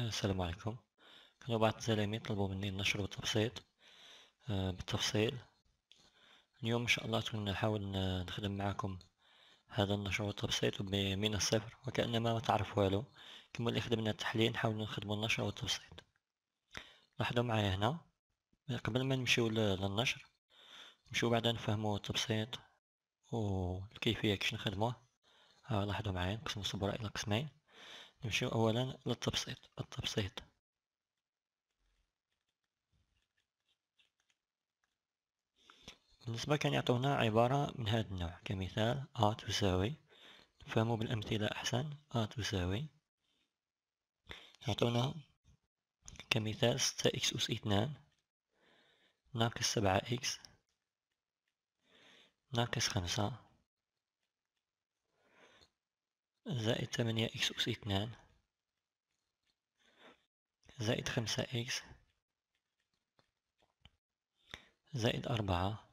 السلام عليكم كانوا بعض التلاميذ طلبوا مني النشر والتبسيط آه، بالتفصيل اليوم ان شاء الله تكون نحاول نخدم معكم هذا النشر والتبسيط من الصفر وكأنما ما تعرف والو كما اللي خدمنا التحليل نحاول نخدموا النشر والتبسيط لاحظوا معايا هنا قبل ما نمشيو للنشر نمشيو بعدا نفهموا التبسيط والكيفيه كيفاش نخدموه آه، لاحظوا معايا نقسموا الصبر الى قسمين نمشيو أولا للتبسيط التبسيط بالنسبة كان يعطونا عبارة من هذا النوع كمثال A آه تساوي نفهمو بالأمثلة أحسن A آه تساوي يعطونا كمثال ستة إكس أس 2 ناقص سبعة إكس ناقص خمسة زائد تمانية إكس أس اثنان زائد خمسة إكس زائد أربعة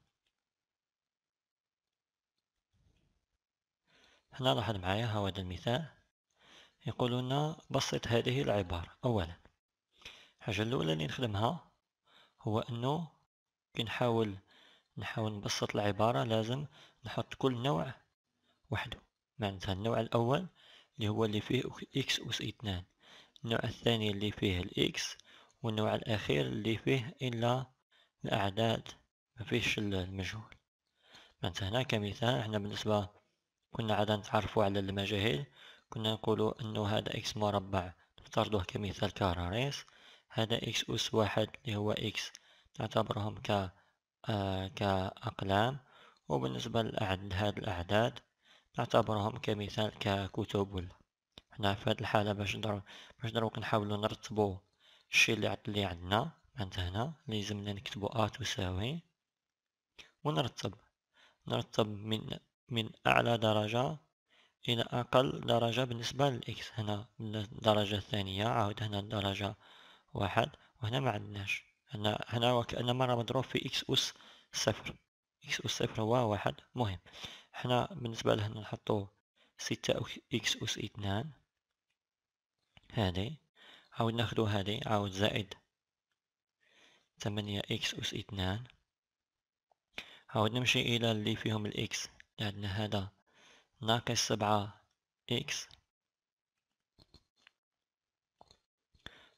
هنا لاحظ معايا ها هذا المثال يقول لنا بسط هذه العبارة أولا الحاجة الأولى اللي نخدمها هو أنه كنحاول نحاول نبسط العبارة لازم نحط كل نوع وحده معناتها النوع الأول اللي هو اللي فيه إكس أس اثنان النوع الثاني اللي فيه الإكس والنوع الأخير اللي فيه إلا الأعداد ما المجهول معناتها هنا كمثال احنا بالنسبة كنا عادة نتعرفوا على المجاهيل كنا نقولوا أنه هذا إكس مربع نفترضوه كمثال كراريس هذا إكس أس واحد اللي هو إكس نعتبرهم ك آه كأقلام وبالنسبة لهذه الأعداد نعتبرهم كمثال ككتب ولا حنا في هاد الحالة باش نديرو باش نديرو كنحاولو نرتبو الشي اللي لي عندنا عند هنا لازمنا نكتبو ا تساوي ونرتب نرتب من من اعلى درجة الى اقل درجة بالنسبة للاكس هنا الدرجة الثانية عاود هنا الدرجة واحد وهنا ما عندناش هنا هنا وكأنما راه مضروب في اكس اس صفر اكس اس صفر هو واحد مهم حنا بالنسبة لهنا نحطو ستة إكس أس اثنان هادي عاود ناخدو هادي عاود زائد ثمانية إكس أس اثنان عاود نمشي إلى اللي فيهم الإكس عندنا هذا ناقص سبعة إكس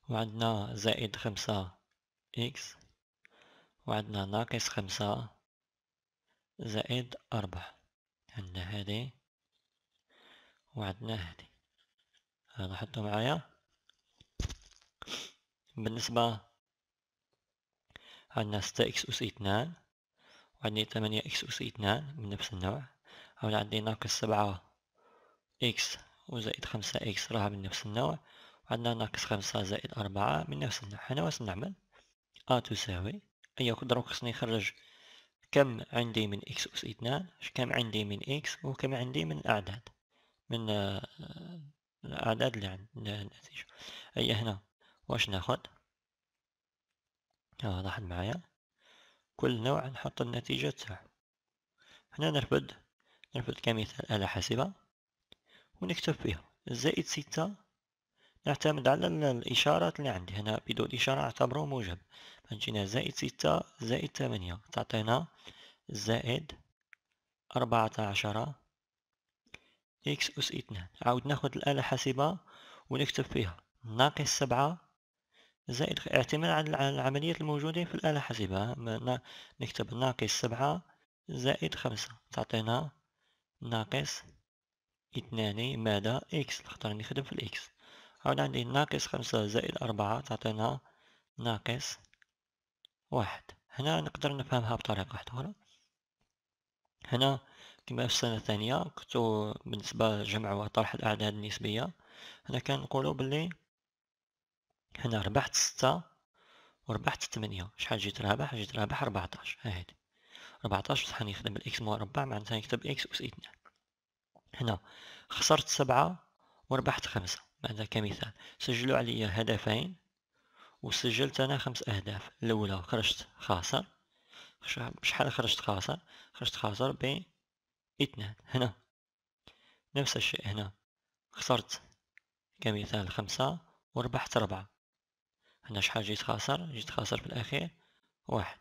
وعندنا زائد خمسة إكس وعندنا ناقص خمسة زائد أربعة عندنا هذه وعندنا هذه هذا حطوا معايا بالنسبة عندنا ستة اكس اس اثنان وعندي ثمانية اكس اس اثنان من نفس النوع هون عندي ناقص سبعة اكس وزائد خمسة اكس راها من نفس النوع وعندنا ناقص خمسة زائد أربعة من نفس النوع أنا واش نعمل أ تساوي أي قدرة خصني نخرج كم عندي من إكس أس اثنان كم عندي من إكس وكم عندي من الأعداد من آه، الأعداد اللي عندي النتيجة أي هنا واش ناخد ها آه، لاحظ معايا كل نوع نحط النتيجة تاعو هنا نرفد نرفد كمثال آلة حاسبة ونكتب فيها زائد ستة نعتمد على الإشارات اللي عندي هنا بدون إشارة أعتبره موجب فنجينا زائد ستة زائد ثمانية تعطينا زائد أربعة عشر إكس أس اثنان عاود ناخد الآلة حاسبة ونكتب فيها ناقص سبعة زائد اعتماد على العمليات الموجودة في الآلة حاسبة نكتب ناقص سبعة زائد خمسة تعطينا ناقص اثنان ماذا إكس خاطر نخدم في الإكس عاود عندي ناقص خمسة زائد أربعة تعطينا ناقص واحد هنا نقدر نفهمها بطريقة أخرى هنا كما في السنة الثانية كنتو بالنسبة لجمع وطرح الأعداد النسبية هنا كان نقولو بلي هنا ربحت ستة وربحت ثمانية شحال جيت رابح جيت رابح ها هادي ربعتاش بصح نخدم الإكس مربع معناتها نكتب إكس أس اثنان هنا خسرت سبعة وربحت خمسة معناتها كمثال سجلوا عليا هدفين وسجلت انا خمس اهداف الاولى خرجت خاسر بشحال خرجت خاسر خرجت خاسر ب اثنان هنا نفس الشيء هنا خسرت كمثال خمسة وربحت ربعة هنا شحال جيت خاسر جيت خاسر في الأخير واحد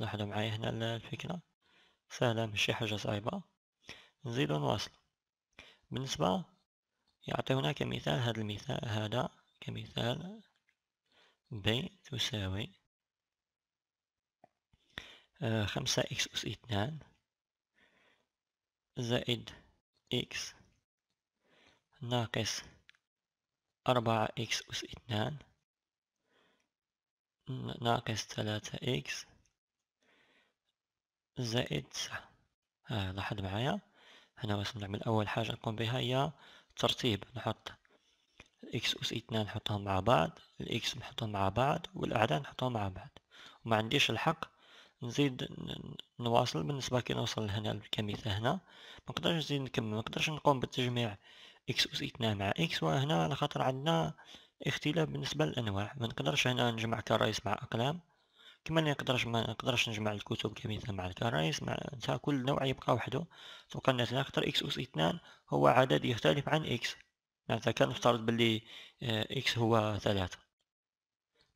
لاحظوا معايا هنا الفكرة سهلة ماشي حاجة صعيبة نزيدو ونواصل بالنسبة يعطيونا كمثال هذا المثال هذا كمثال ب تساوي آه، خمسة إكس أس اثنان زائد إكس ناقص أربعة إكس أس اثنان ناقص ثلاثة إكس زائد تسعة آه، لاحظ معايا هنا بس نعمل أول حاجة نقوم بها هي ترتيب نحط اكس اس اثنان نحطهم مع بعض الاكس نحطهم مع بعض والاعداد نحطهم مع بعض وما عنديش الحق نزيد نواصل بالنسبه كي نوصل لهنا كمثال هنا ما نقدرش نزيد نكمل ما نقدرش نقوم بالتجميع اكس اس اثنان مع اكس وهنا على خاطر عندنا اختلاف بالنسبه للانواع ما نقدرش هنا نجمع كرايس مع اقلام كما لا نقدرش ما نقدرش نجمع الكتب كمثال مع الكرايس مع كل نوع يبقى وحده فقلنا هنا خاطر اكس اس اثنان هو عدد يختلف عن اكس معناتها يعني كنفترض بلي آه، اكس هو ثلاثة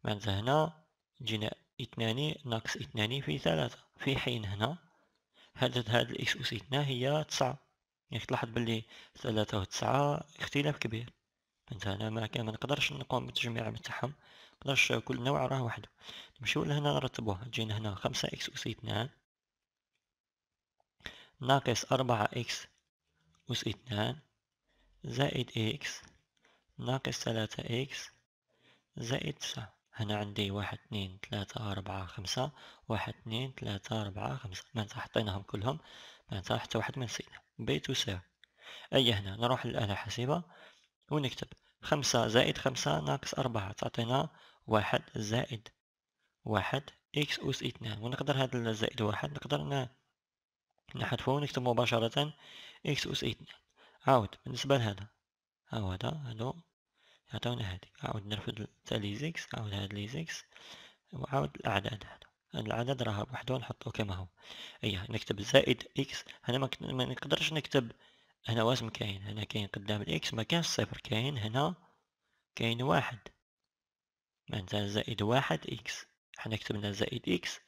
معناتها هنا جينا اثنان ناقص اثنان في ثلاثة في حين هنا هدد هاد الاكس أس اثنان هي تسعة يعني تلاحظ بلي ثلاثة وتسعة اختلاف كبير معناتها أنا ما كان ما نقدرش نقوم بالتجميع تاعهم مقدرش كل نوع راه وحده نمشيو لهنا نرتبوها جينا هنا خمسة اكس أس اثنان ناقص أربعة اكس أس اثنان زائد إكس ناقص ثلاثة إكس زائد تسعة هنا عندي واحد اثنين ثلاثة أربعة خمسة واحد اثنين ثلاثة أربعة خمسة معناتها حطيناهم كلهم معناتها حتى واحد ما نسينا بي تساوي أي هنا نروح للآلة الحاسبة ونكتب خمسة زائد خمسة ناقص أربعة تعطينا واحد زائد واحد إكس أس اثنان ونقدر هذا الزائد واحد نقدر نحذفه ونكتب مباشرة إكس أس اثنان عاود بالنسبة لهذا هاو هذا هادو يعطيونا هادي عاود نرفد تا لي زيكس عاود هاد لي زيكس وعاود الأعداد هذا هاد العدد راه بوحدو نحطو كما هو ايه نكتب زائد اكس هنا ما, نقدرش نكتب هنا واسم كاين هنا كاين قدام الاكس ما كانش صفر كاين هنا كاين واحد معناتها زائد واحد اكس حنا كتبنا زائد اكس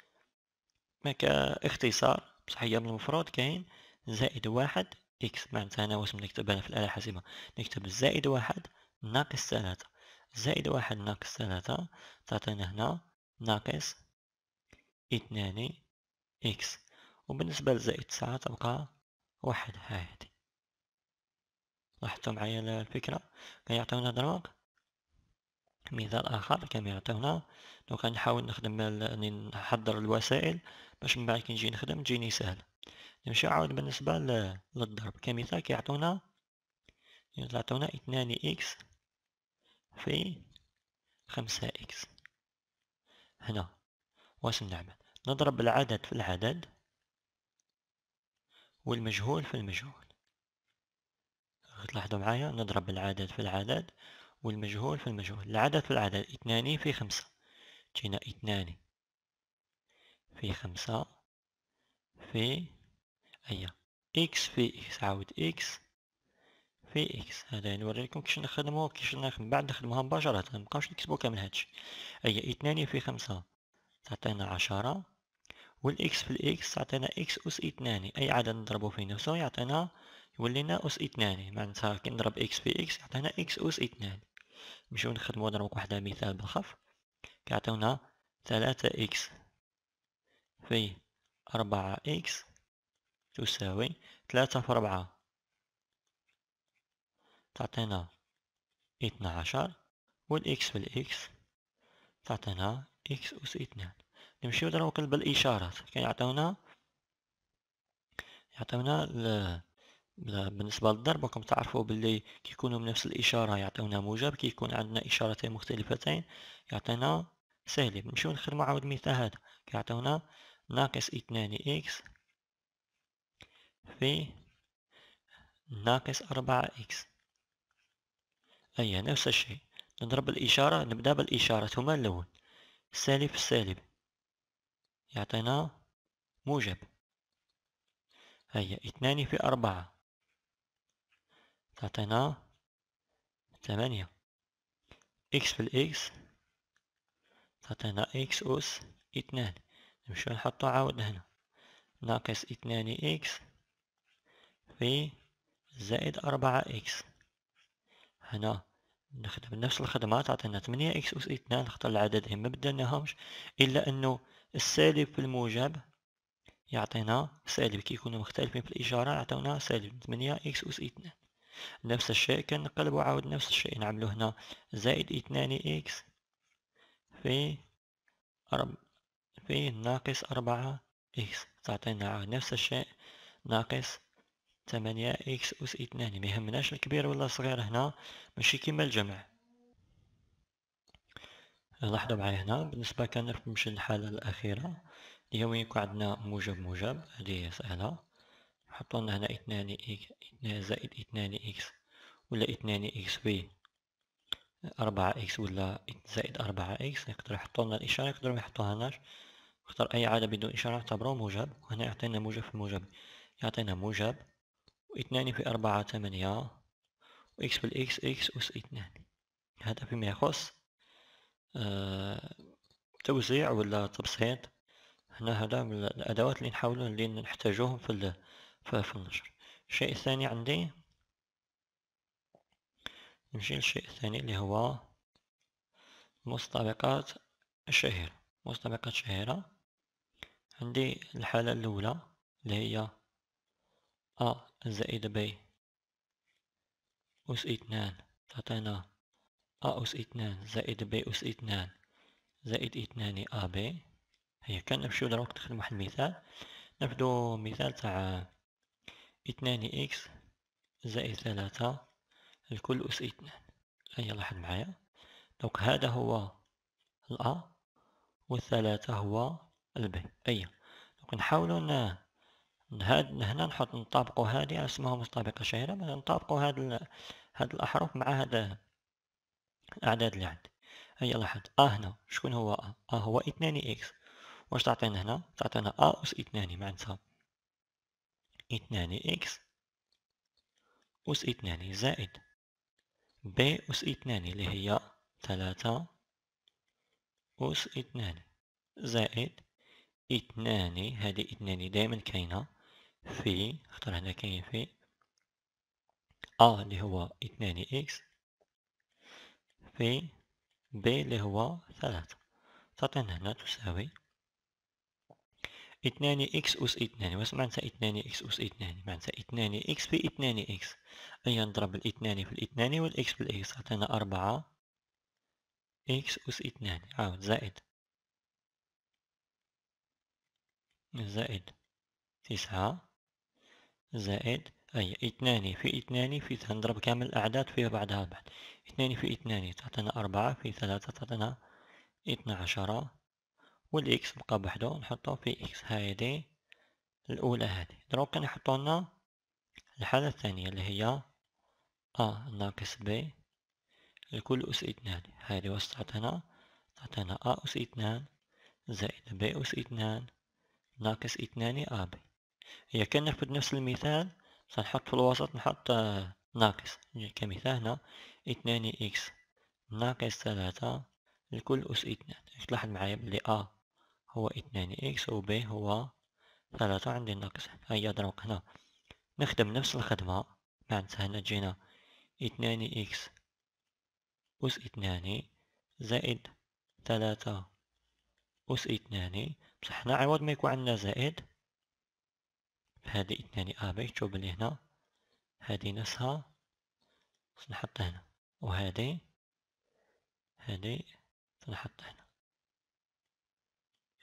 ما كاختصار بصح هي من المفروض كاين زائد واحد إكس معناتها أنا واش نكتبها في الآلة الحاسبة نكتب زائد واحد ناقص ثلاثة زائد واحد ناقص ثلاثة تعطينا هنا ناقص اثنان إكس وبالنسبة لزائد تسعة تبقى واحد هادي لاحظتوا معايا الفكرة كيعطيونا دروك مثال آخر كما يعطيونا دوكا نحاول نخدم يعني نحضر الوسائل باش من بعد كي نجي نخدم تجيني ساهله نمشي عاود بالنسبة للضرب كمثال كيعطونا يعطونا اثنان اكس في خمسة اكس هنا واش نعمل نضرب العدد في العدد والمجهول في المجهول تلاحظوا معايا نضرب العدد في العدد والمجهول في المجهول العدد في العدد اثنان في خمسة تجينا اثنان في خمسة في أيا إكس في إكس عاود إكس في إكس هذا نوريكم يعني كيفاش نخدمو كيفاش نخدم بعد نخدموها مباشرة مبقاوش نكتبو كامل هادشي أيا اثنان في خمسة تعطينا عشرة والإكس في الإكس تعطينا إكس أس اثنان أي عدد نضربو في نفسه يعطينا يولينا أس اثنان معناتها كي نضرب إكس في إكس يعطينا إكس أس اثنان نمشيو نخدمو نضربوك وحدة مثال بالخف كيعطيونا ثلاثة إكس في أربعة إكس تساوي ثلاثة في أربعة تعطينا اثنى عشر والإكس بالإكس تعطينا إكس أس اثنان نمشيو دروك بالإشارات كيعطيونا يعطيونا ل... بالنسبة للضرب راكم تعرفوا باللي كيكونوا بنفس الإشارة يعطيونا موجب كيكون عندنا إشارتين مختلفتين يعطينا سالب نمشيو نخدمو عاود مثال هذا كيعطيونا ناقص اثنان إكس في ناقص أربعة إكس أي أيوة، نفس الشيء نضرب الإشارة نبدأ بالإشارة ثم اللون سالب سالب يعطينا موجب هيا أيوة، اثنان في أربعة تعطينا ثمانية إكس في الإكس تعطينا إكس أس اثنان مش نحطه عاود هنا ناقص اثنان اكس في زائد أربعة اكس هنا نخدم نفس الخدمة تعطينا ثمانية اكس أس اثنان خطر العددين ما بدلناهمش إلا أنه السالب في الموجب يعطينا سالب كي يكونوا مختلفين في الإشارة عطونا سالب ثمانية اكس أس اثنان نفس الشيء كنقلبو عاود نفس الشيء نعملو هنا زائد اثنان اكس في في ناقص أربعة إكس تعطينا نفس الشيء ناقص ثمانية إكس أس اثنان ميهمناش الكبير ولا الصغير هنا ماشي كيما الجمع لاحظوا معايا هنا بالنسبة كان نمشي للحالة الأخيرة اللي هو يكون عندنا موجب موجب هذه هي سهلة حطوا لنا هنا اثنان إكس اثنان زائد اثنان إكس ولا اثنان إكس بي أربعة إكس ولا زائد أربعة إكس يقدر يحطو لنا الإشارة يقدرو ميحطوهالناش نختار أي عدد بدون إشارة نعتبرو موجب وهنا يعطينا موجب في موجب يعطينا موجب واثنان في أربعة ثمانية وإكس بالإكس إكس أس اثنان هذا فيما يخص آه توزيع ولا تبسيط هنا هذا من الأدوات اللي نحاولو اللي نحتاجوهم في في النشر الشيء الثاني عندي نمشي للشيء الثاني اللي هو مستبقات الشهيرة مستبقات شهيرة عندي الحالة الأولى اللي هي أ آه، زائد ب أس اثنان تعطينا أ آه، أس اثنان زائد ب أس اثنان زائد اثنان أ آه، ب هي كان نمشيو دروك نخدم واحد المثال ناخدو مثال تاع اثنان إكس زائد ثلاثة الكل أس اثنان أي لاحظ معايا دونك هذا هو الأ والثلاثة هو البي أي دونك ن هاد هنا نحط نطابقو هادي على اسمها مطابقة شهيرة نطابقو هاد ال... هاد الأحرف مع هاد الأعداد اللي عندي هيا لاحظ أ هنا شكون هو أ أ هو اثنان إكس واش تعطينا هنا تعطينا أ أس اثنان معنتها اثنان إكس أس اثنان زائد ب أس اثنان اللي هي ثلاثة أس اثنان زائد اثنان هذه اثنان دائما كاينة في خطر هنا كاين في أ اللي هو اثنان إكس في ب اللي هو ثلاثة تعطينا هنا تساوي اتنان اكس اس اتنان واش معناتها اتنان اكس اس اتنان معناتها اتنان اكس في اتنان اكس اي نضرب الاتنان في الاتنان والاكس في الاكس عطينا اربعة اكس اس اتنان عاود زائد زائد تسعة زائد اي اتنان في اتنان في ثلاثة نضرب كامل الاعداد في بعضها البعض اتنان في اتنان تعطينا اربعة في ثلاثة تعطينا اتنى عشرة والاكس بقى بوحدو نحطو في اكس هادي الاولى هادي دروك نحطو لنا الحالة الثانية اللي هي ا آه ناقص ب الكل أس اثنان هادي واش تعطينا تعطينا ا أس اثنان زائد ب أس اثنان ناقص اثنان ا ب هي كان ناخد نفس المثال سنحط في الوسط نحط آه ناقص كمثال هنا اثنان اكس ناقص ثلاثة الكل أس اثنان تلاحظ معايا بلي ا هو اثنان إكس و وب هو ثلاثة عندي ناقص هيا دروك هنا نخدم نفس الخدمة معناتها نعم، هنا جينا اثنان إكس أس اثنان زائد ثلاثة أس اثنان بصح هنا عوض ما يكون عندنا زائد هذه اتنان أبي تشوف بلي هنا هادي نفسها نحطها هنا وهادي هادي نحطها هنا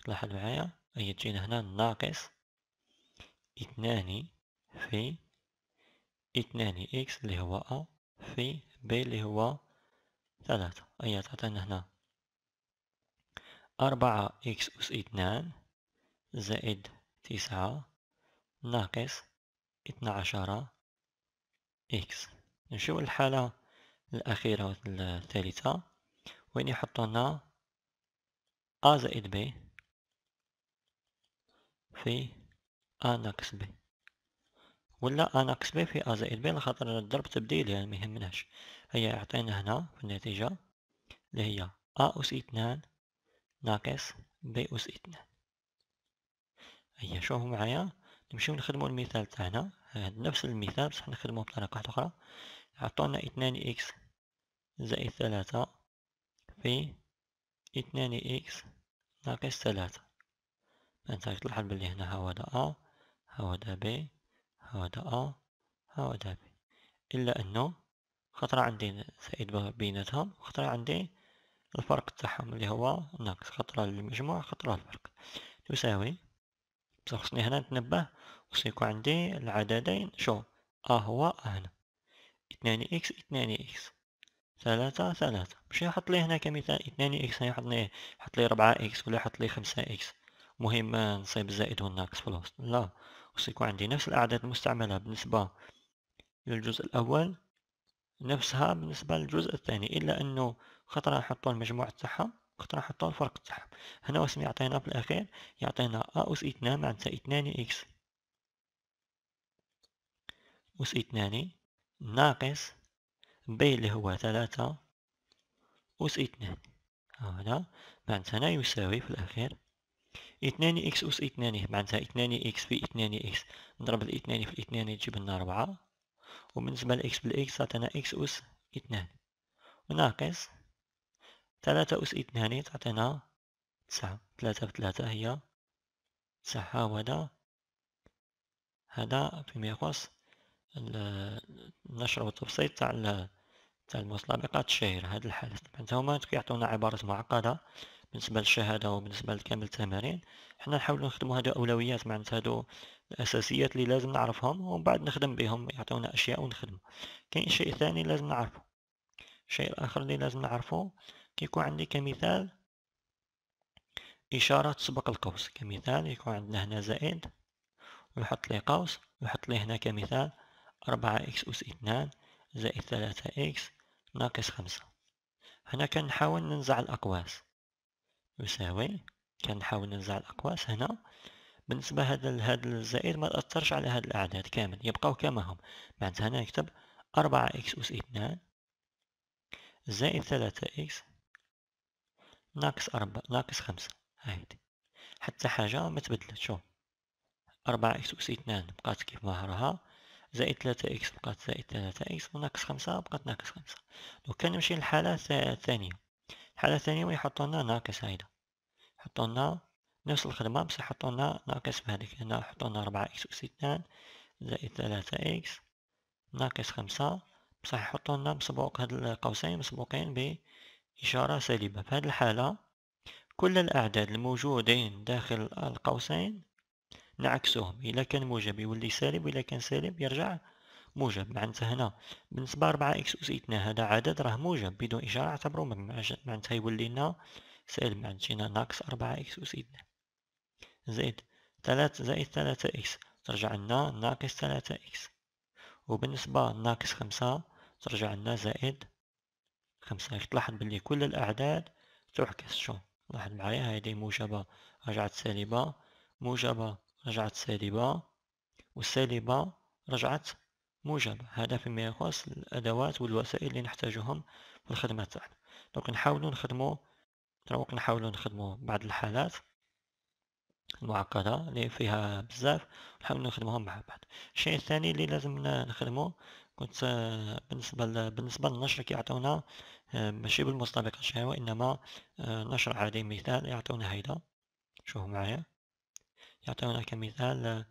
لاحظ معايا هي تجينا هنا ناقص اثنان في اثنان اكس اللي هو ا في بي اللي هو ثلاثة هي تعطينا هنا أربعة اكس أس اثنان زائد تسعة ناقص اثنا عشر اكس نشوف الحالة الأخيرة والثالثة وين يحطونا أ زائد ب في أ ناقص ب ولا أ ناقص ب في أ زائد ب على خاطر الضرب تبديلي يعني ميهمناش هي يعطينا هنا في النتيجة اللي هي أ أس اثنان ناقص ب أس اثنان هي شوفو معايا نمشيو نخدمو المثال تاعنا هاد نفس المثال بصح نخدمو بطريقة واحدة أخرى عطونا اثنان إكس زائد ثلاثة في اثنان إكس ناقص ثلاثة بإمكانك تلاحظ بلي هنا دا أ دا بي دا أ دا بي إلا أنه خطرة عندي سائد بيناتهم وخطرة عندي الفرق تاعهم اللي هو ناقص خطرة للمجموع خطرة الفرق يساوي بصح خصني هنا نتنبه خصني يكون عندي العددين شو أ آه، هو أ آه، هنا اثنان إكس اثنان إكس ثلاثة ثلاثة مش يحط لي هنا كمثال اثنان إكس إيه؟ يحط لي يحط لي ربعة إكس ولا يحط لي خمسة إكس مهم نصيب الزائد والناقص في الوسط لا خص يكون عندي نفس الأعداد المستعملة بالنسبة للجزء الأول نفسها بالنسبة للجزء الثاني إلا أنه خطرة نحطو المجموع تاعهم خطر نحطو الفرق تاعهم هنا واسم يعطينا في الأخير يعطينا أ أس اثنان معناتها اثنان إكس أس اثنان ناقص ب اللي هو ثلاثة أس اثنان هنا معناتها هنا يساوي في الأخير اثنان اكس اس اثنان إيه، معناتها اثنان اكس في اثنان اكس نضرب الاثنان في الاثنان تجيب لنا ربعة وبالنسبة لاكس بالاكس تعطينا اكس اس اثنان وناقص ثلاثة اس اثنان إيه، تعطينا تسعة ثلاثة في ثلاثة هي تسعة وهذا هذا فيما يخص النشر والتبسيط تاع تاع المسابقات الشهيرة هذا الحالة معناتها هما كيعطيونا عبارات معقدة بالنسبه للشهاده وبالنسبه لكامل التمارين حنا نحاولوا نخدموا هادو اولويات معناتها هادو الاساسيات اللي لازم نعرفهم ومن بعد نخدم بهم يعطيونا اشياء ونخدم كاين شيء ثاني لازم نعرفه الشيء الاخر اللي لازم نعرفه كيكون عندي كمثال اشاره تسبق القوس كمثال يكون عندنا هنا زائد ونحط ليه قوس ونحط ليه هنا كمثال أربعة إكس أس اثنان زائد ثلاثة إكس ناقص خمسة هنا كنحاول ننزع الأقواس يساوي كان نحاول ننزع الأقواس هنا بالنسبة هذا لهذا الزائد ما تأثرش على هاد الأعداد كامل يبقاو كما هم معناتها هنا نكتب أربعة إكس أس اثنان زائد ثلاثة إكس ناقص أربعة ناقص خمسة هايدي حتى حاجة ما تبدلت شوف أربعة إكس أس اثنان بقات كيف ظهرها زائد ثلاثة إكس بقات زائد ثلاثة إكس وناقص خمسة بقات ناقص خمسة لو كان نمشي للحالة الثانية حالة ثانية يحطوا لنا ناقص هيدا يحطوا لنا نفس الخدمة بس يحطوا لنا ناقص بهذيك يعني هنا يحطوا لنا ربعة إكس أس اثنان زائد ثلاثة إكس ناقص خمسة بصح يحطوا لنا مسبوق هاد القوسين مسبوقين بإشارة سالبة في هاد الحالة كل الأعداد الموجودين داخل القوسين نعكسهم إذا كان موجب يولي سالب وإذا كان سالب يرجع موجب معناتها هنا بالنسبة 4 اكس أس اثنان هذا عدد راه موجب بدون إشارة اعتبرو معناتها يولي لنا سالب معناتها جينا ناقص 4 اكس أس اثنان زائد 3 زائد 3 اكس ترجع لنا ناقص 3 اكس وبالنسبة ناقص 5 ترجع لنا زائد 5 تلاحظ بلي كل الأعداد تعكس شو لاحظ معايا هذه موجبة رجعت سالبة موجبة رجعت سالبة والسالبة رجعت موجب هذا فيما يخص الأدوات والوسائل اللي نحتاجهم في الخدمة تاعنا دونك نحاولو نخدمو دونك نحاولو نخدمو بعض الحالات المعقدة اللي فيها بزاف نحاولوا نخدموهم مع بعض الشيء الثاني اللي لازم نخدمو كنت بالنسبة بالنسبة للنشر كيعطيونا آه، ماشي بالمستبق الشهوي وإنما آه، نشر عادي مثال يعطيونا هيدا شوفوا معايا يعطيونا كمثال آه،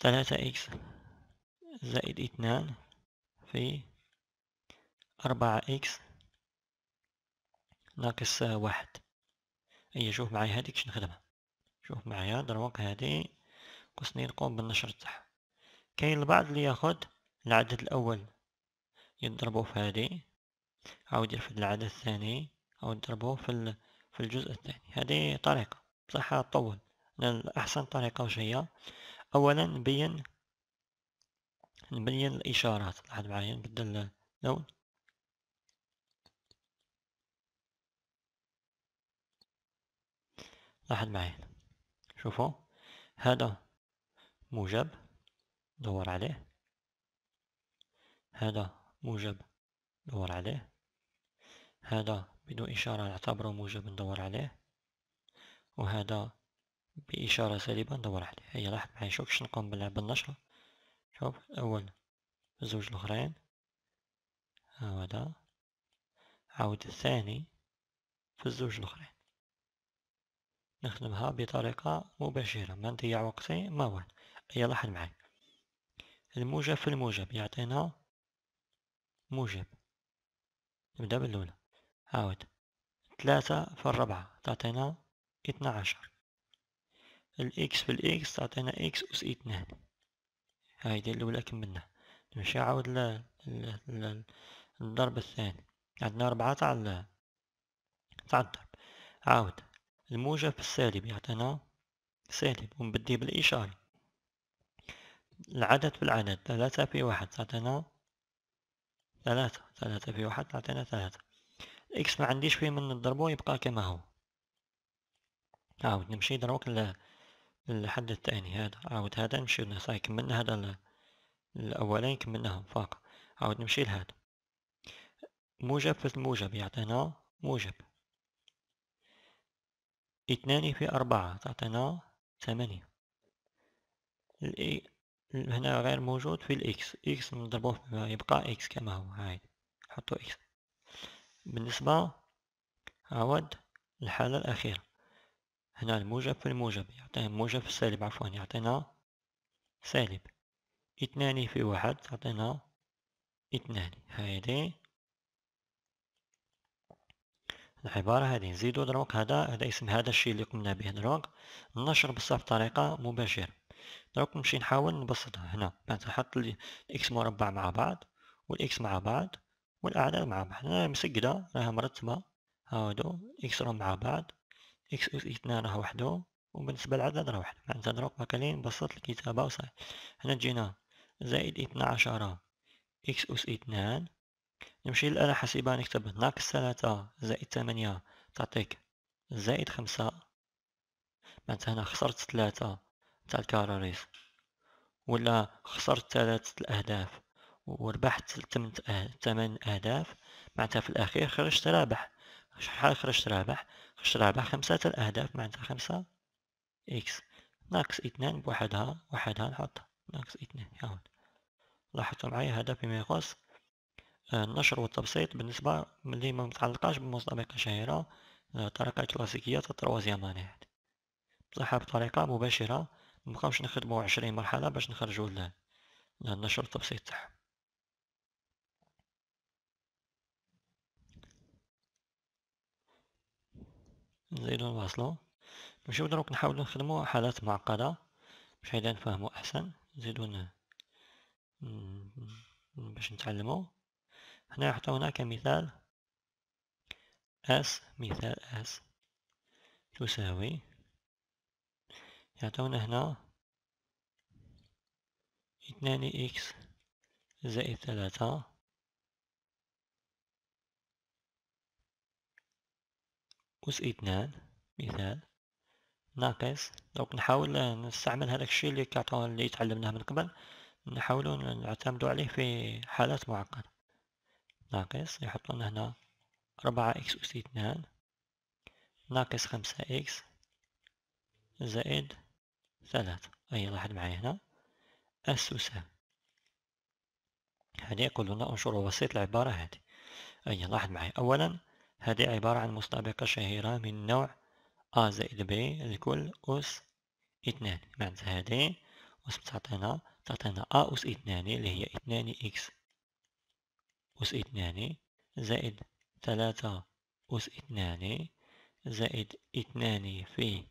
ثلاثة إكس زائد اثنان في أربعة إكس ناقص واحد أي شوف معايا هاديك شنو نخدمها شوف معايا دروك هادي خصني نقوم بالنشر تاعها كاين البعض اللي ياخد العدد الأول يضربو في هادي أو يدير في العدد الثاني أو يضربو في في الجزء الثاني هادي طريقة بصح طول الأحسن طريقة واش هي أولا نبين نبين الإشارات لاحظ معايا نبدل اللون لاحظ معايا شوفوا هذا موجب دور عليه هذا موجب دور عليه هذا بدون إشارة نعتبره موجب ندور عليه وهذا بإشارة سالبة ندور عليه هيا لاحظ معايا شوف كيفاش نقوم بالنشرة شوف الأول زوج الآخرين هذا عود الثاني في الزوج الآخرين نخدمها بطريقة مباشرة ما نضيع وقتي ما والو يلا حل معي الموجب في الموجب يعطينا موجب نبدا بالأولى عاود ثلاثة في الربعة تعطينا اثنى عشر الإكس في الإكس تعطينا إكس أس اثنان هاي ديال الأولى كملنا نمشي عاود الضرب الثاني عندنا ربعة تاع تاع الضرب عاود الموجب السالب يعطينا سالب ونبدي بالإشارة العدد بالعدد ثلاثة في واحد تعطينا يعني ثلاثة ثلاثة في واحد تعطينا يعني ثلاثة الإكس ما عنديش فيه من نضربه يبقى كما هو عاود نمشي دروك الحد الثاني هذا عاود هذا نمشي لهنا هاي كملنا هذا الاولين كملناهم فاق عاود نمشي لهذا موجب في الموجب يعطينا موجب اثنان في أربعة تعطينا ثمانية هنا غير موجود في الإكس إكس نضربوه يبقى إكس كما هو هاي حطوا إكس بالنسبة عاود الحالة الأخيرة هنا الموجب في الموجب يعطينا موجب في السالب عفوا يعطينا سالب اثنان في واحد يعطينا اثنان هذه العبارة هذه نزيدو دروك هذا هذا اسم هذا الشيء اللي قمنا به دروك نشر بصح بطريقة مباشرة دروك نمشي نحاول نبسطها هنا بانت نحط الاكس مربع مع بعض والاكس مع بعض والاعداد مع بعض هنا مسجدة راها مرتبة هادو اكس مع بعض إكس أس اثنان راه وحدو وبالنسبة للعدد راه وحده معناتها يعني دروك مكانين نبسط الكتابة وصحيح هنا تجينا زائد اثنا عشرة إكس أس اثنان نمشي للآلة الحاسبة نكتب ناقص ثلاثة زائد ثمانية تعطيك زائد خمسة معناتها هنا خسرت ثلاثة تاع الكراريس ولا خسرت ثلاثة الأهداف وربحت ثمن أه- أهداف معناتها في الأخير خرجت رابح شحال خرجت رابح عشرة على خمسة الأهداف معناتها خمسة إكس ناقص اثنان بوحدها وحدها نحطها ناقص اثنان هاهون لاحظتوا معايا هذا فيما يخص آه، النشر والتبسيط بالنسبة ملي ما متعلقاش بمسابقة شهيرة آه، طريقة كلاسيكية تطروازيام هاد بصح يعني. بطريقة مباشرة مبقاوش نخدمو عشرين مرحلة باش نخرجو النشر والتبسيط تاعهم نزيدو نواصلو نمشيو دروك نحاولو نخدمو حالات معقدة باش هيدا نفهمو احسن نزيدو ن... باش نتعلمو هنا حتى هنا كمثال اس مثال اس تساوي يعطونا هنا اثنان اكس زائد ثلاثة أس اثنان مثال ناقص دونك نحاول نستعمل هذاك الشيء اللي كعطونا اللي تعلمناه من قبل نحاولو نعتمدوا عليه في حالات معقدة ناقص يحط لنا هنا أربعة إكس أس اثنان ناقص خمسة إكس زائد ثلاثة أي لاحظ معي هنا السوسة هذه يقول لنا انشروا وسيط العبارة هذه أي لاحظ معي أولا هذه عبارة عن مسابقة شهيرة من نوع أ زائد B الكل أس اثنان معناتها هذه أس تعطينا تعطينا أ أس اثنان اللي هي اثنان إكس أس اثنان زائد ثلاثة أس اثنان زائد اثنان في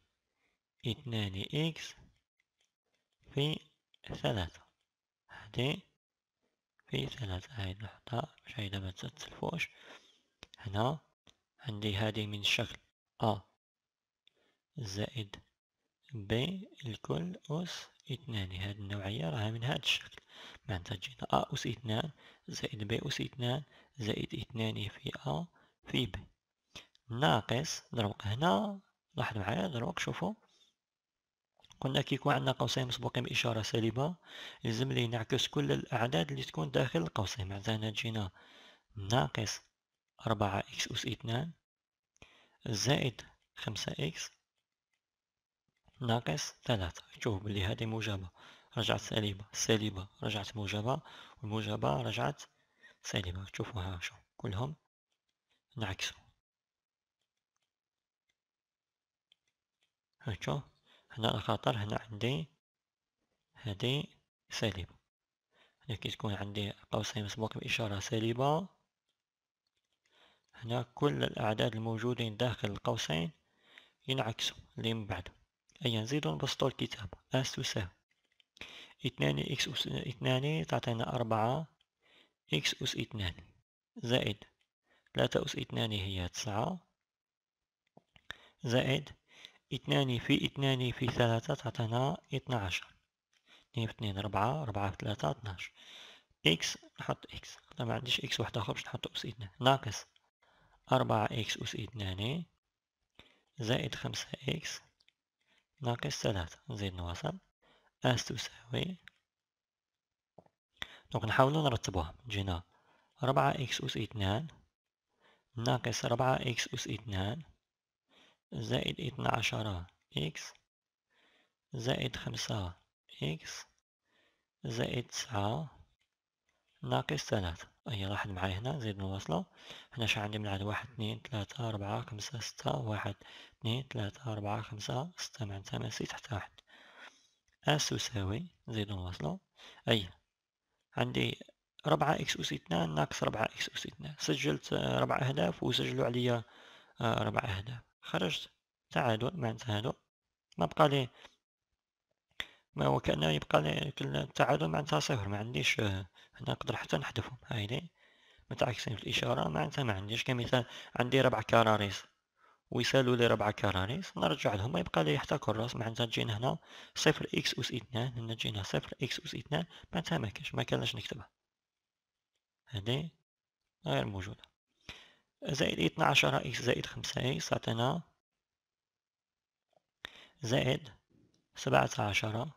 اثنان إكس في ثلاثة هذه في ثلاثة هاي نحطها باش هاي ما تتسلفوش هنا عندي هذه من شكل أ آه. زائد ب الكل أس اثنان هذه النوعية راها من هذا الشكل معناتها جينا أ أس اثنان زائد ب أس اثنان زائد اثنان في أ في ب ناقص دروك هنا لاحظوا معايا دروك شوفوا قلنا كي يكون عندنا قوسين مسبوقين بإشارة سالبة يلزم لي نعكس كل الأعداد اللي تكون داخل القوسين معناتها هنا جينا ناقص أربعة إكس أس اثنان زائد خمسة إكس ناقص ثلاثة شوف بلي هذه موجبة رجعت سالبة السالبة رجعت موجبة والموجبة رجعت سالبة شوفوها شوف كلهم نعكسو هاكو هنا الخطر هنا عندي هذه سالبة هنا كي تكون عندي قوسين مسبوق بإشارة سالبة هنا كل الأعداد الموجودين داخل القوسين ينعكسوا اللي من بعده أي نزيدو نبسطو الكتاب أس تساوي اثنان إكس أس اثنان تعطينا أربعة إكس أس اثنان زائد ثلاثة أس اثنان هي تسعة زائد اثنان في اثنان في ثلاثة تعطينا اثنا عشر اثنين في اثنين ربعة ربعة في ثلاثة اثناش إكس نحط إكس ما عنديش إكس واحدة أخرى باش نحط أس اثنان ناقص أربعة إكس أس اثنان إيه، زائد خمسة إكس ناقص ثلاثة نزيد نواصل أس تساوي دونك نحاولو نرتبوها جينا ربعة إكس أس اثنان ناقص ربعة إكس أس اثنان زائد اثنا عشرة إكس زائد خمسة إكس زائد تسعة ناقص ثلاثة أي لاحظ معايا هنا زيد الوصلة هنا شحال عندي من عند واحد اثنين ثلاثة أربعة خمسة ستة واحد اثنين ثلاثة أربعة خمسة ستة معناتها ثمانية تحت واحد أس تساوي زيد الوصلة أي عندي ربعة إكس أس اثنان ناقص ربعة إكس أس اثنان سجلت آه، ربع أهداف وسجلوا عليا آه، ربع أهداف خرجت تعادل معناتها هادو ما بقى لي ما وكأنه يبقى لي التعادل معناتها صفر ما عنديش آه، هنا نقدر حتى نحذفهم هايلي متعكسين في الإشارة معناتها ما عنديش كمثال عندي ربع كراريس ويسالوا لي ربع كراريس نرجع لهم يبقى لي حتى كراس معناتها جينا هنا صفر إكس أس اثنان هنا جينا صفر إكس أس اثنان معناتها ما كاش ما كانش نكتبها هادي غير موجودة زائد اثنا إكس زائد خمسة إكس عطينا زائد سبعة عشر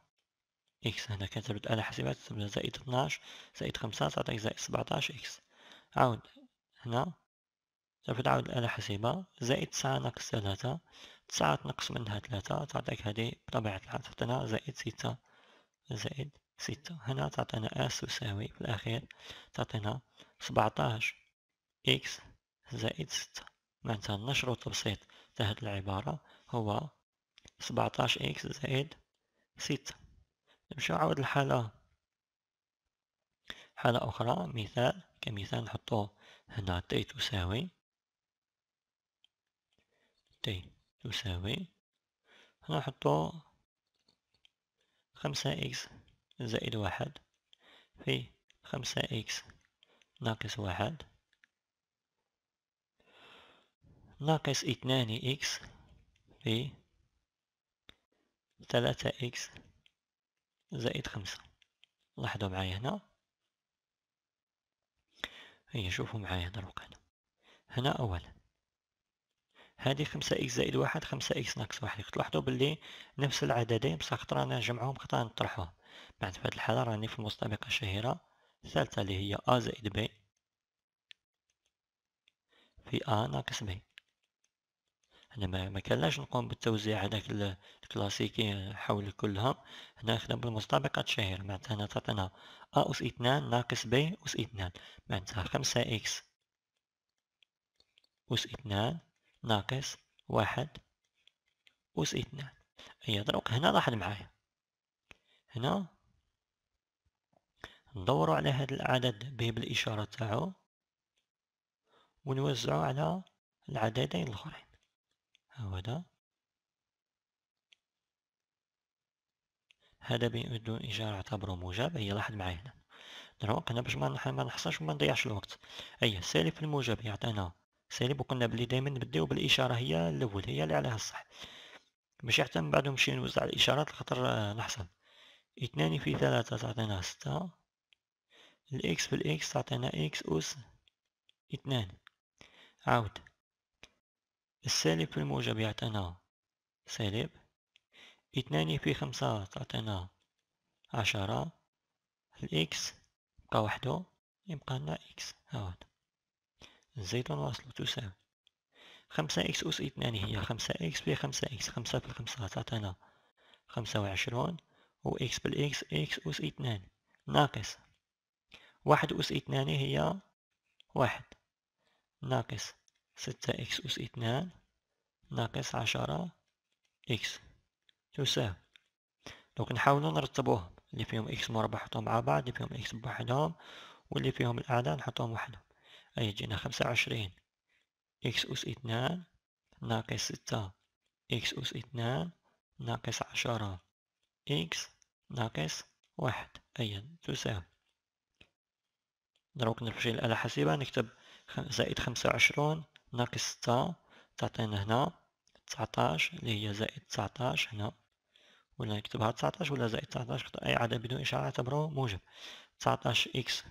إكس هنا كتبت آلة حاسبات تبدأ زائد 12 زائد 5 تعطيك زائد 17 إكس عاود هنا تاخد عاود الآلة حاسبة زائد تسعة ناقص ثلاثة تسعة تنقص منها ثلاثة تعطيك هذه بطبيعة الحال تعطينا زائد ستة زائد ستة هنا تعطينا أس تساوي في الأخير تعطينا 17 إكس زائد ستة معناتها النشر والتبسيط تاع هاد العبارة هو 17 إكس زائد ستة مش عاود الحالة حالة أخرى مثال كمثال نحطو هنا تي تساوي تي تساوي هنا نحطو خمسة إكس زائد واحد في خمسة إكس ناقص واحد ناقص اثنان إكس في ثلاثة إكس زائد خمسة لاحظوا معايا هنا هيا شوفوا معايا هنا الرقم هنا أولا هذه خمسة إكس زائد واحد خمسة إكس ناقص واحد تلاحظوا باللي نفس العددين بصح خطرة أنا نجمعهم خطرة نطرحوهم بعد في هاد الحالة راني في المسابقة الشهيرة الثالثة اللي هي أ زائد بي في أ ناقص بي هنا ما, ما كانلاش نقوم بالتوزيع هذاك الكلاسيكي حول كلها هنا نخدم بالمستبقة الشهير معناتها هنا تعطينا أ أس اثنان ناقص بي أس اثنان معناتها خمسة إكس أس اثنان ناقص واحد أس اثنان اي دروك هنا لاحظ معايا هنا ندورو على هذا العدد به بالإشارة تاعو ونوزعوا على العددين الآخرين هذا هذا بدون إيجار اعتبره موجب هي لاحظ معايا هنا دروك هنا باش ما نحصلش وما نضيعش الوقت أي سالب في الموجب يعطينا سالب وقلنا بلي دايما نبداو بالإشارة هي الأول هي اللي عليها الصح باش حتى من بعد نمشي نوزع الإشارات خاطر آه، نحصل اثنان في ثلاثة تعطينا ستة الإكس في الإكس تعطينا إكس أس اثنان عاود السالب في الموجب يعطينا سالب اثنان في خمسة تعطينا عشرة الإكس بقى وحده يبقى لنا إكس هاهو نزيدو ونواصلو تساوي خمسة إكس أس اثنان هي خمسة إكس في خمسة إكس خمسة في خمسة تعطينا خمسة وعشرون و إكس بالإكس إكس أس اثنان ناقص واحد أس اثنان هي واحد ناقص ستة إكس أس اثنان ناقص عشرة إكس تساوي دونك نحاولو نرتبوهم اللي فيهم إكس مربع نحطوهم مع بعض اللي فيهم إكس بوحدهم واللي فيهم الأعداد نحطوهم وحدهم أي جينا خمسة وعشرين إكس أس اثنان ناقص ستة إكس أس اثنان ناقص عشرة إكس ناقص واحد أيا تساوي دروك نمشي الآلة حاسبة نكتب زائد خمسة وعشرون ناقص ستة تعطينا هنا تسعطاش اللي هي زائد تسعطاش هنا ولا نكتبها تسعطاش ولا زائد تسعطاش أي عدد بدون إشارة اعتبره موجب تسعطاش إكس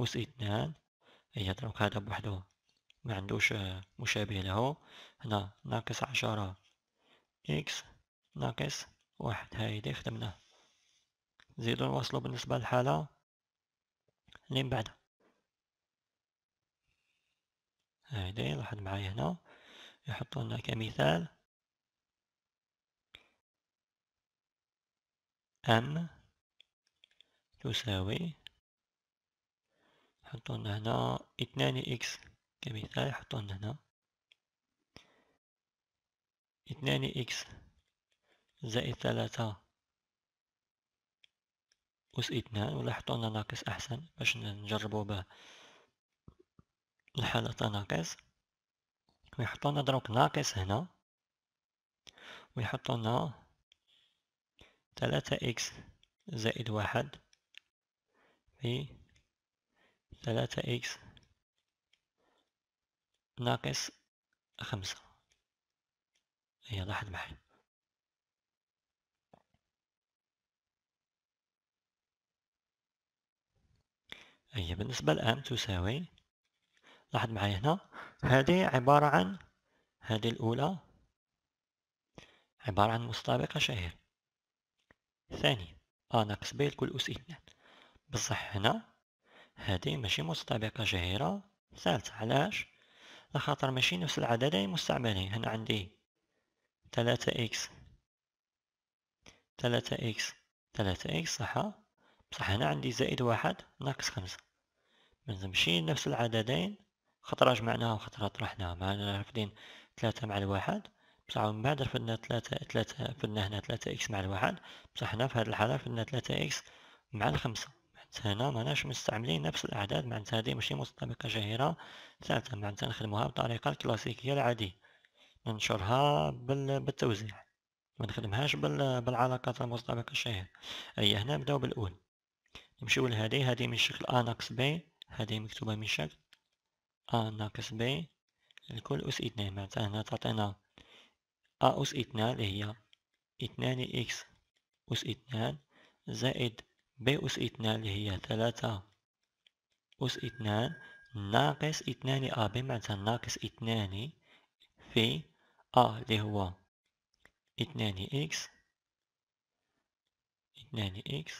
أس 2 هي دروك هذا بوحدو ما عندوش مشابه له هنا ناقص عشرة إكس ناقص واحد هايدي خدمناه نزيدو نواصلو بالنسبة للحالة اللي من بعدها هذه لاحظ معايا هنا يحط لنا كمثال أم تساوي حطوا لنا هنا اثنان إكس كمثال حطوا لنا هنا اثنان إكس زائد ثلاثة أس اثنان ولا حطوا لنا ناقص أحسن باش نجربوا به الحالة ناقص ويحطوا لنا دروك ناقص هنا ويحطوا لنا اكس زائد واحد في ثلاثة اكس ناقص خمسة هي لاحظ معي هي بالنسبة الآن تساوي لاحظ معي هنا هذه عبارة عن هذه الأولى عبارة عن مستبقة شهير ثاني أ آه، ناقص ب الكل أس اثنان بصح هنا هذه ماشي مستبقة شهيرة ثالث علاش لخاطر ماشي نفس العددين مستعملين هنا عندي ثلاثة إكس ثلاثة إكس ثلاثة إكس صح بصح هنا عندي زائد واحد ناقص خمسة منزمشي نفس العددين خطرة جمعناها وخطرة طرحناها معنا رافدين ثلاثة مع الواحد بصح من بعد رفدنا ثلاثة ثلاثة فدنا هنا ثلاثة إكس مع الواحد بصح هنا في هاد الحالة رفدنا ثلاثة إكس مع الخمسة معنتها هنا ماناش مستعملين نفس الأعداد معنتها هادي ماشي مطابقة شهيرة ثالثة معنتها نخدموها بطريقة الكلاسيكية العادية ننشرها بالتوزيع ما نخدمهاش بالعلاقات المطابقة الشهيرة أي هنا نبداو بالأول نمشيو لهادي هادي من شكل أ ناقص بي هادي مكتوبة من شكل A آه، ناقص B الكل أس اثنان معناتها هنا تعطينا آه، A أس اثنان اللي هي اثنان إكس أس اثنان زائد B أس اثنان اللي هي ثلاثة أس اثنان ناقص اثنان AB آه، معناتها ناقص اثنان في A اللي هو اثنان إكس اثنان إكس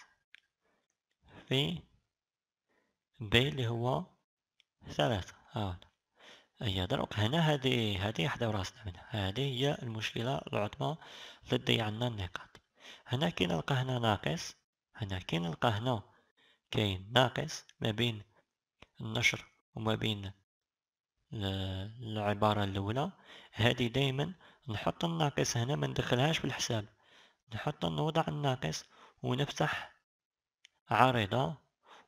في B اللي هو ثلاثة اه هي دروك هنا هذه هذه حدا راسنا منها هذه هي المشكله العظمى اللي تضيع عنا النقاط هنا كي نلقى هنا ناقص هنا كي نلقى هنا كاين ناقص ما بين النشر وما بين العباره الاولى هذه دائما نحط الناقص هنا ما ندخلهاش في الحساب نحط نوضع الناقص ونفتح عارضه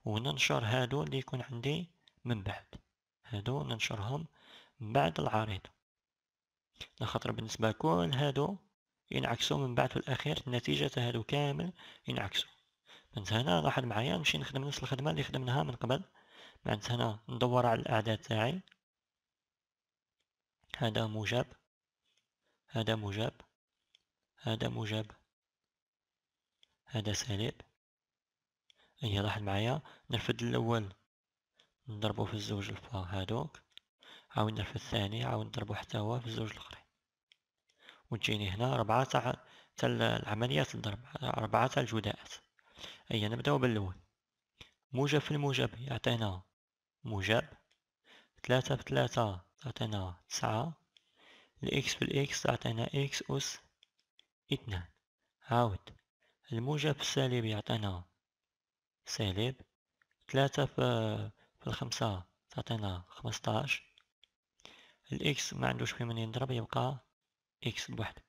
وننشر هادو اللي يكون عندي من بعد هادو ننشرهم بعد العريض لخاطر بالنسبة لكل هادو ينعكسوا من بعد في الأخير نتيجة هادو كامل ينعكسوا من هنا لاحظ معايا نمشي نخدم نفس الخدمة اللي خدمناها من قبل من هنا ندور على الأعداد تاعي هذا موجب هذا موجب هذا موجب هذا سالب اي لاحظ معايا نرفد الأول نضربو في الزوج الفوا هادوك عاود في الثاني عاود نضربو حتى هو في الزوج الاخرين وتجيني هنا ربعة تاع تاع العمليات الضرب ربعة تاع الجداءات اي نبداو بالاول موجب في الموجب يعطينا موجب ثلاثة في ثلاثة تعطينا تسعة الاكس في الاكس تعطينا اكس اس اثنان عاود الموجب السالب يعطينا سالب ثلاثة في الخمسة تعطينا خمسطاش الاكس ما عندوش في من يضرب يبقى اكس بوحده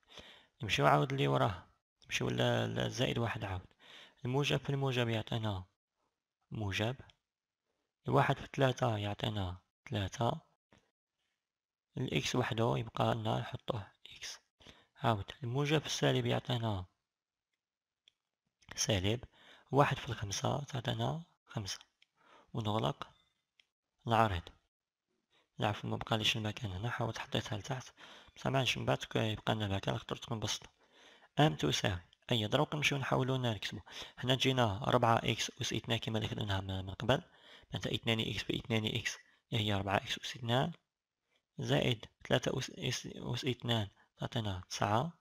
نمشيو عاود اللي وراه نمشيو لزائد واحد عاود الموجب في الموجب يعطينا موجب الواحد في ثلاثة يعطينا ثلاثة الاكس وحده يبقى لنا نحطوه اكس عاود الموجب في السالب يعطينا سالب واحد في الخمسة تعطينا خمسة ونغلق العريض العفو مبقاليش المكان هنا حاولت حطيتها لتحت بصح معليش من بعد يبقى لنا الهكا خاطر تكون بسط ام تساوي اي دروك نمشيو نحاولو نكتبو هنا جينا ربعة اكس اس اثنان كيما اللي خدمناها من قبل معنتها اثنان اكس في اثنان اكس هي ربعة اكس اس اثنان زائد ثلاثة اس اس اثنان تعطينا تسعة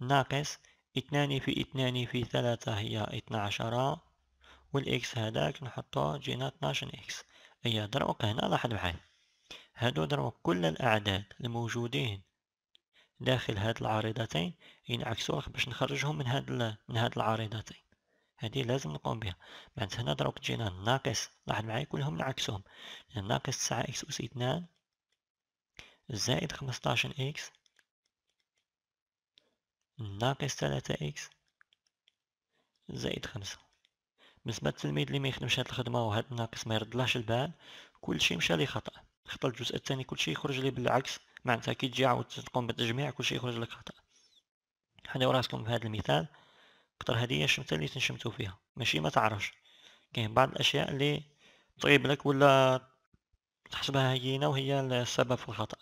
ناقص اثنان في اثنان في ثلاثة هي اثنا عشرة والاكس هذاك نحطو جينا اثناشر اكس أي دروك هنا لاحظ معايا هادو دروك كل الأعداد الموجودين داخل هاد العارضتين ينعكسو باش نخرجهم من هاد من هاد العارضتين هادي لازم نقوم بها بعد هنا دروك تجينا ناقص لاحظ معايا كلهم نعكسهم ناقص تسعة إكس أس اثنان زائد خمسطاشر إكس ناقص ثلاثة إكس زائد خمسة بالنسبه للتلميذ اللي ما يخدمش هاد الخدمه وهاد الناقص ما يردلهاش البال كلشي مشى لي خطا خطا الجزء الثاني كلشي يخرج لي بالعكس معناتها كي تجي عاود تقوم بالتجميع كلشي يخرج لك خطا حداو راسكم هذا المثال خطر هديه الشمته اللي تنشمتو فيها ماشي ما تعرفش كاين بعض الاشياء اللي طيب لك ولا تحسبها هينه وهي السبب في الخطا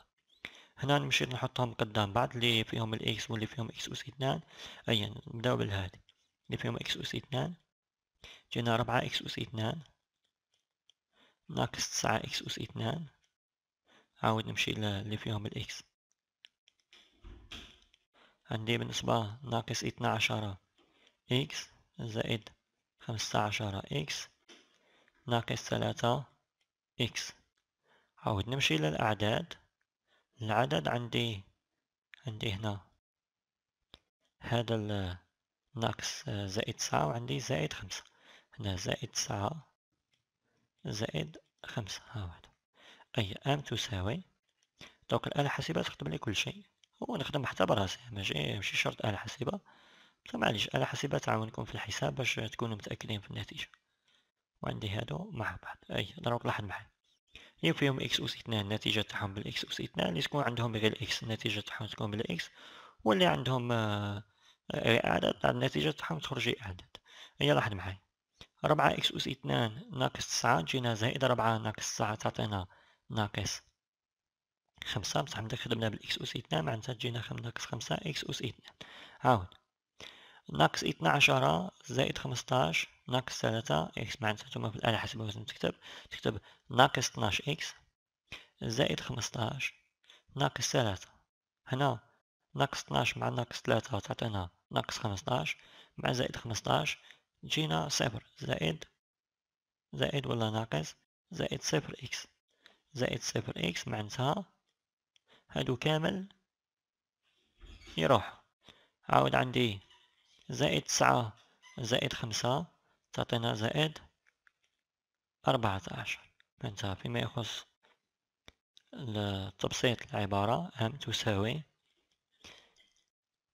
هنا نمشي نحطهم قدام بعض اللي فيهم الاكس واللي فيهم اكس اس اثنان ايا نبداو بالهادي اللي فيهم اكس اس اثنان جينا ربعة إكس أس 2 ناقص تسعة إكس أس 2 عاود نمشي اللي فيهم الإكس عندي بالنسبة ناقص 12 x إكس زائد خمسة x إكس ناقص 3 إكس عاود نمشي للأعداد العدد عندي عندي هنا هذا ناقص زائد تسعة وعندي زائد خمسة احنا زائد تسعة زائد خمسة ها واحد أي أم تساوي دونك الآلة الحاسبة تخدم لي كل شيء ونخدم حتى براسي ماشي ماشي شرط آلة حاسبة بصح معليش آلة حاسبة تعاونكم في الحساب باش تكونوا متأكدين في النتيجة وعندي هادو مع بعض أي دروك لاحظ معايا يوم فيهم إكس أوس اثنان النتيجة تاعهم بالإكس أوس اثنان اللي تكون عندهم غير إكس النتيجة تاعهم تكون بالإكس واللي عندهم آه، اعداد النتيجة تاعهم تخرج اعداد هي لاحظ معايا 4 إكس أس 2 ناقص 9 جينا زائد 4 ناقص 9 تعطينا ناقص 5 بصح عندك خدمنا بالإكس أس 2 معناتها جينا ناقص 5 إكس أس 2 عاود ناقص 12 زائد 15 ناقص 3 إكس معناتها نتوما في الآلة حسب ما تكتب تكتب ناقص 12 إكس زائد 15 ناقص 3 هنا ناقص 12 مع ناقص 3 تعطينا ناقص 15 مع زائد 15 جينا صفر زائد زائد ولا ناقص زائد صفر إكس زائد صفر إكس معناتها هادو كامل يروح عاود عندي زائد تسعة زائد خمسة تعطينا زائد أربعة عشر معناتها فيما يخص تبسيط العبارة أم تساوي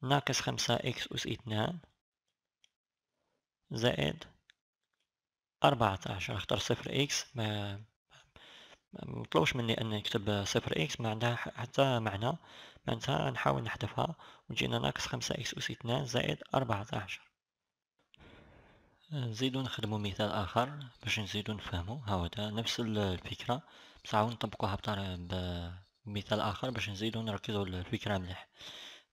ناقص خمسة إكس أس اثنان زائد أربعة عشر اختار صفر إكس ما مطلوبش مني أن نكتب صفر إكس ما عندها حتى معنى معناتها نحاول نحذفها وتجينا ناقص خمسة إكس أس اثنان زائد أربعة عشر نزيدو نخدمو مثال آخر باش نزيدو نفهمو هاودا نفس الفكرة بصح نطبقوها بمثال آخر باش نزيدو نركزو الفكرة مليح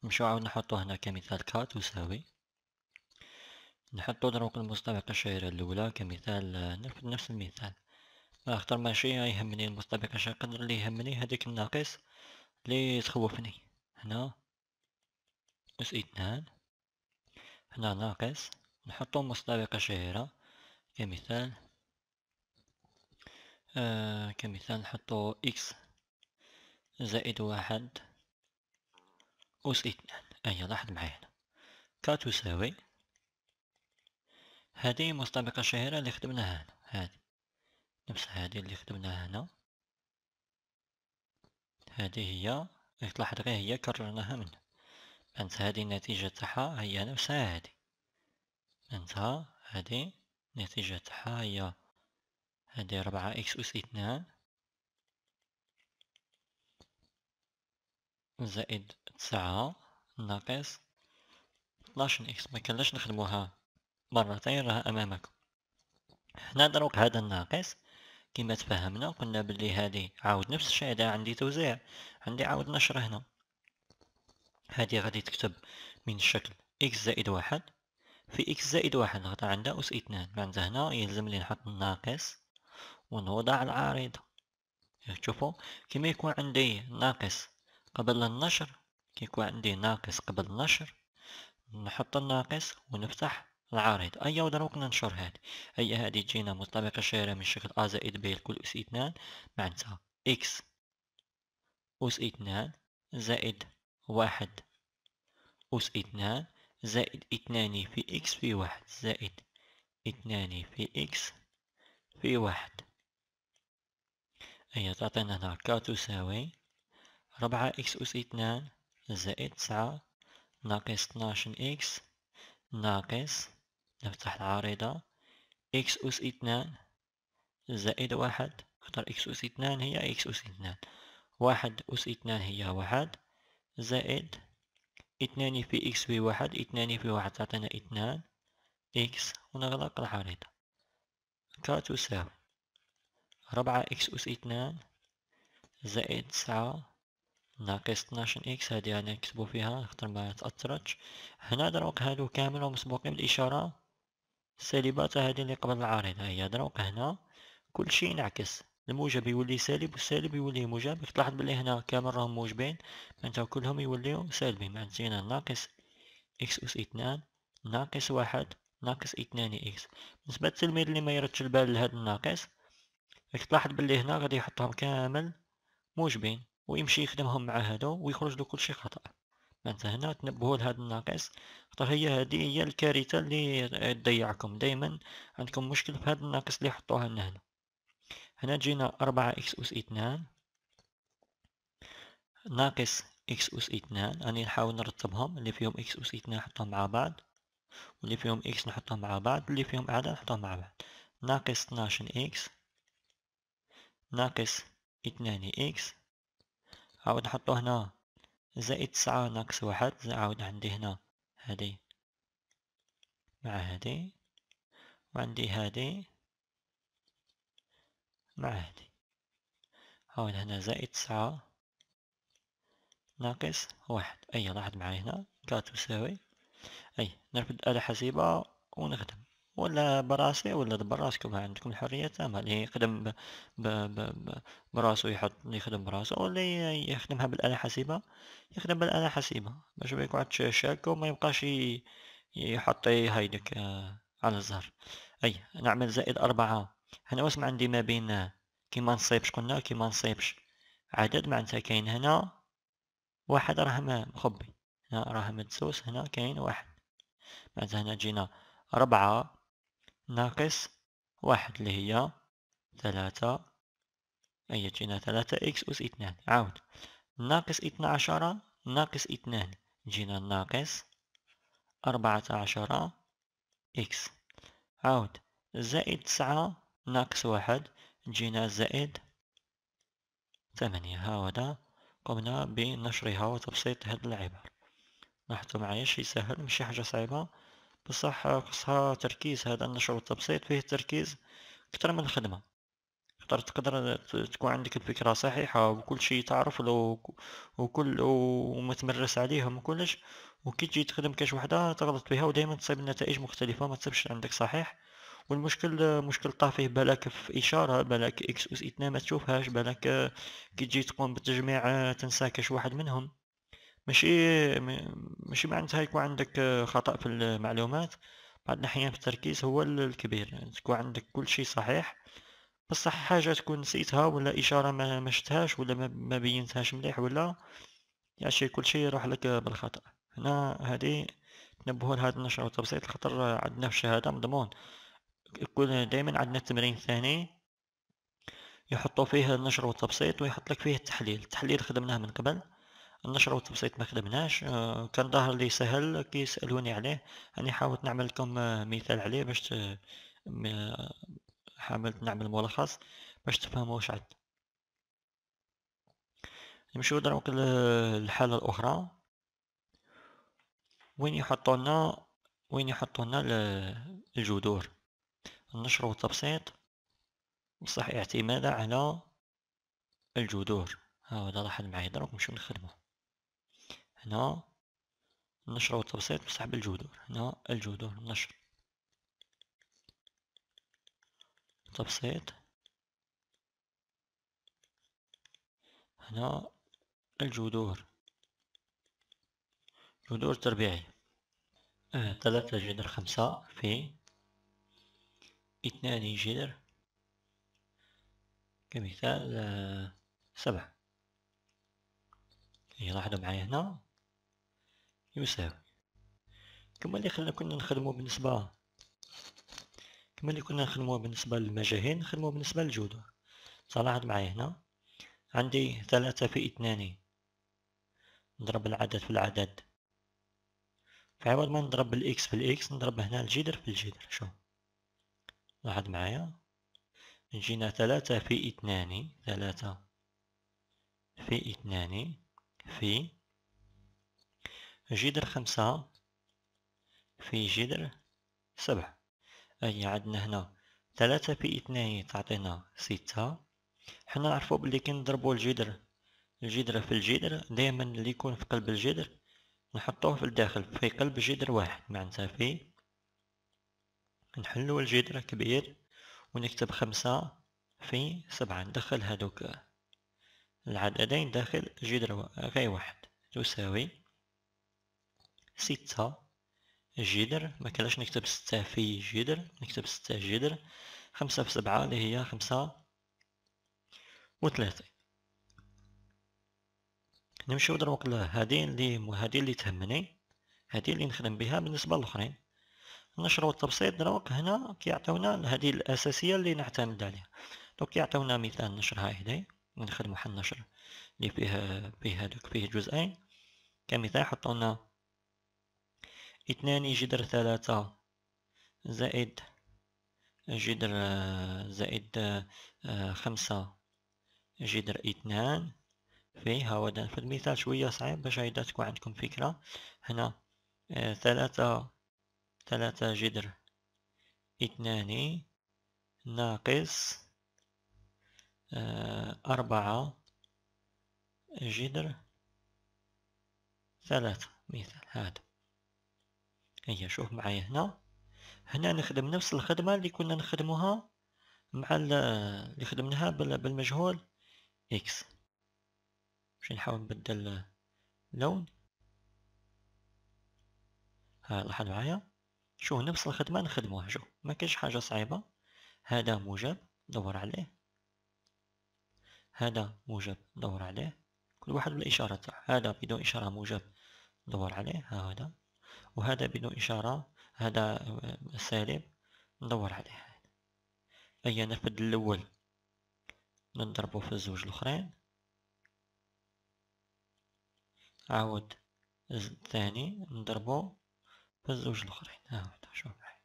نمشيو عاود نحطو هنا كمثال كات يساوي نحطو دروك المسابقة الشهيرة الأولى كمثال نرفض نفس المثال خاطر ماشي يهمني المسابقة الشهيرة قدر اللي يهمني هذيك الناقص اللي تخوفني هنا اس اثنان هنا ناقص نحطو مسابقة شهيرة كمثال آه كمثال نحطو اكس زائد واحد أس اثنان أي لاحظ معايا هنا كتساوي هذه مسابقة شهيرة اللي خدمناها هنا هذه نفس هذه اللي خدمناها هنا هذه هي تلاحظ غير هي كررناها من انت هذه النتيجة تاعها هي نفسها هذه بانتها هذه النتيجة تاعها هي هذه ربعة إكس أس اثنان زائد تسعة ناقص 12 إكس ما كناش نخدموها مرتين راه أمامك دروك هذا الناقص كما تفهمنا قلنا بلي هذه عاود نفس الشيء هذا عندي توزيع عندي عاود نشر هنا هذه غادي تكتب من الشكل x زائد واحد في x زائد واحد غادي عندها أس اثنان معناتها هنا يلزم لي نحط الناقص ونوضع العارضة شوفوا كما يكون عندي ناقص قبل النشر كيكون عندي ناقص قبل النشر نحط الناقص ونفتح العارض أي وضروق ننشر هاد أي هادي تجينا مطابقة شهيرة من شكل أ زائد ب الكل أس اثنان معنتها إكس أس اثنان زائد واحد أس اثنان زائد اثنان في إكس في واحد زائد اثنان في إكس في واحد أي تعطينا هنا ك تساوي ربعة إكس أس اثنان زائد تسعة ناقص 12 إكس ناقص نفتح العارضة إكس أس 2 زائد واحد خطر إكس أس 2 هي إكس أس 2 واحد أس 2 هي واحد زائد 2 في إكس في واحد 2 في واحد تعطينا 2 إكس ونغلق العارضة تساوي ربعة إكس أس 2 زائد تسعة ناقص 12 اكس هادي انا نكتبو فيها خاطر ما تاثرتش هنا دروك هادو كامل مسبوقين بالاشاره السالبات هادي اللي قبل العارضة هي دروك هنا كلشي ينعكس الموجب يولي سالب والسالب يولي موجب تلاحظ بلي هنا كامل راهم موجبين معناتها كلهم يوليو سالبين معناتها ناقص اكس اس اثنان ناقص واحد ناقص اثنان اكس بالنسبة للتلميذ اللي ما يردش البال لهاد الناقص كتلاحظ تلاحظ بلي هنا غادي يحطهم كامل موجبين ويمشي يخدمهم مع هادو ويخرج له كلشي خطأ مثلا نعم، هنا تنبهوا لهذا الناقص خاطر طيب، هي هذه هي الكارثه اللي تضيعكم دائما عندكم مشكل في هذا الناقص اللي حطوها لنا هنا هنا جينا أربعة إكس أس اثنان ناقص إكس أس اثنان راني نحاول نرتبهم اللي فيهم إكس أس اثنان نحطهم مع بعض واللي فيهم إكس نحطهم مع بعض اللي فيهم أعلى نحطهم مع بعض ناقص اثناشن إكس ناقص اثنان إكس عاود نحطو هنا زائد تسعة ناقص واحد عاود عندي هنا هادي مع هادي وعندي هادي مع هادي عاود هنا زائد تسعة ناقص واحد أي لاحظ معايا هنا لا تساوي أي نرفد الآلة حاسبة ونخدم ولا براسي ولا براسكم عندكم الحرية تامة اللي يخدم ب... ب... ب... براسو يحط يخدم براسو ولا يخدمها بالآلة حاسبة يخدم بالآلة حاسبة باش ما يقعدش شاك وما يبقاش يحط هايدك آه، على الزهر أي نعمل زائد أربعة هنا واسم عندي ما بين آه، كيما نصيبش قلنا كيما نصيبش عدد معناتها كاين هنا واحد راه مخبي هنا راه مدسوس هنا كاين واحد معناتها هنا جينا ربعة ناقص واحد اللي هي ثلاثة أي تجينا ثلاثة إكس أس اثنان عاود ناقص اثنا عشر ناقص اثنان جينا ناقص أربعة عشر إكس عاود زائد تسعة ناقص واحد جينا زائد ثمانية هاودا قمنا بنشرها وتبسيط هاد العبارة لاحظتوا معايا شي سهل ماشي حاجة صعيبة بصح خصها تركيز هذا النشر والتبسيط فيه التركيز أكثر من الخدمة تقدر تقدر تكون عندك الفكرة صحيحة وكل شيء تعرف لو وكل ومتمرس عليهم وكلش وكي تجي تخدم كاش وحدة تغلط فيها ودائما تصيب النتائج مختلفة ما تصيبش عندك صحيح والمشكل مشكل طافيه بلاك بالك في إشارة بالك إكس أس إتنا ما تشوفهاش بالك كي تجي تقوم بالتجميع تنسى كاش واحد منهم ماشي ماشي معناتها يكون عندك خطأ في المعلومات بعض الأحيان في التركيز هو الكبير تكون عندك كل شيء صحيح بصح حاجة تكون نسيتها ولا إشارة ما مشتهاش ولا ما بينتهاش مليح ولا يعني كل شيء يروح لك بالخطأ هنا هذه تنبهوا لهذا النشر والتبسيط خاطر عندنا في الشهادة مضمون يكون دائما عندنا التمرين الثاني يحطوا فيه النشر والتبسيط ويحط لك فيه التحليل التحليل خدمناه من قبل النشر والتبسيط ما خدمناش آه، كان ظاهر لي سهل كي عليه راني حاولت نعمل لكم آه، مثال عليه باش آه، حاولت نعمل ملخص باش تفهموا واش عاد نمشيو دروك للحاله الاخرى وين يحطوا لنا وين يحطوا لنا الجذور النشر والتبسيط بصح اعتمادا على الجذور ها هو لاحظ معايا دروك نمشيو نخدمو هنا النشر والتبسيط بسحب الجذور هنا الجذور النشر تبسيط هنا الجذور جذور تربيعي آه، ثلاثة جذر خمسة في اثنان جذر كمثال آه، سبعة يلاحظوا إيه، معايا هنا يساوي كما اللي خلنا كنا نخدمو بالنسبة كما اللي كنا نخدمو بالنسبة للمجاهيل نخدمو بالنسبة للجودة صلاحظ معايا هنا عندي ثلاثة في اثنان نضرب العدد في العدد في عوض ما نضرب الاكس في الاكس نضرب هنا الجدر في الجدر شوف لاحظ معايا جينا ثلاثة في اثنان ثلاثة في اثنان في جدر خمسة في جدر سبعة أي عندنا هنا ثلاثة في اثنين تعطينا ستة حنا نعرفو بلي كي نضربو الجدر الجدر في الجدر دائما اللي يكون في قلب الجدر نحطوه في الداخل في قلب جدر واحد معناتها في نحلو الجدر كبير ونكتب خمسة في سبعة ندخل هادوك العددين داخل جدر غير واحد تساوي ستة جدر ما كلاش نكتب ستة في جدر نكتب ستة جدر خمسة في سبعة اللي هي خمسة وثلاثين نمشيو دروك لهادي اللي هادي اللي تهمني هادي اللي نخدم بها بالنسبة للآخرين نشرو التبسيط دروك هنا كيعطيونا هادي الأساسية اللي نعتمد عليها دونك كيعطيونا مثال نشر هدايا نخدمو حال نشر اللي فيه فيه هادوك فيه جزئين كمثال حطولنا اثنان جدر ثلاثة زائد جدر آه، زائد آه، خمسة جدر اثنان فيه هودا فالمثال شوية صعيب باش هيدا تكون عندكم فكرة هنا آه، ثلاثة ثلاثة جدر اثنان ناقص أربعة جدر ثلاثة مثال هذا هيا إيه، شوف معايا هنا هنا نخدم نفس الخدمة اللي كنا نخدموها مع اللي خدمناها بالمجهول اكس باش نحاول نبدل اللون ها لاحظ معايا شوف نفس الخدمة نخدموها شوف ما كاش حاجة صعيبة هذا موجب دور عليه هذا موجب دور عليه كل واحد بالإشارة تاعو هذا بدون إشارة موجب دور عليه ها هذا وهذا بدون إشارة هذا سالب ندور عليه أي نفد الأول نضربه في الزوج الأخرين عاود الثاني نضربه في الزوج الأخرين هو شوف معايا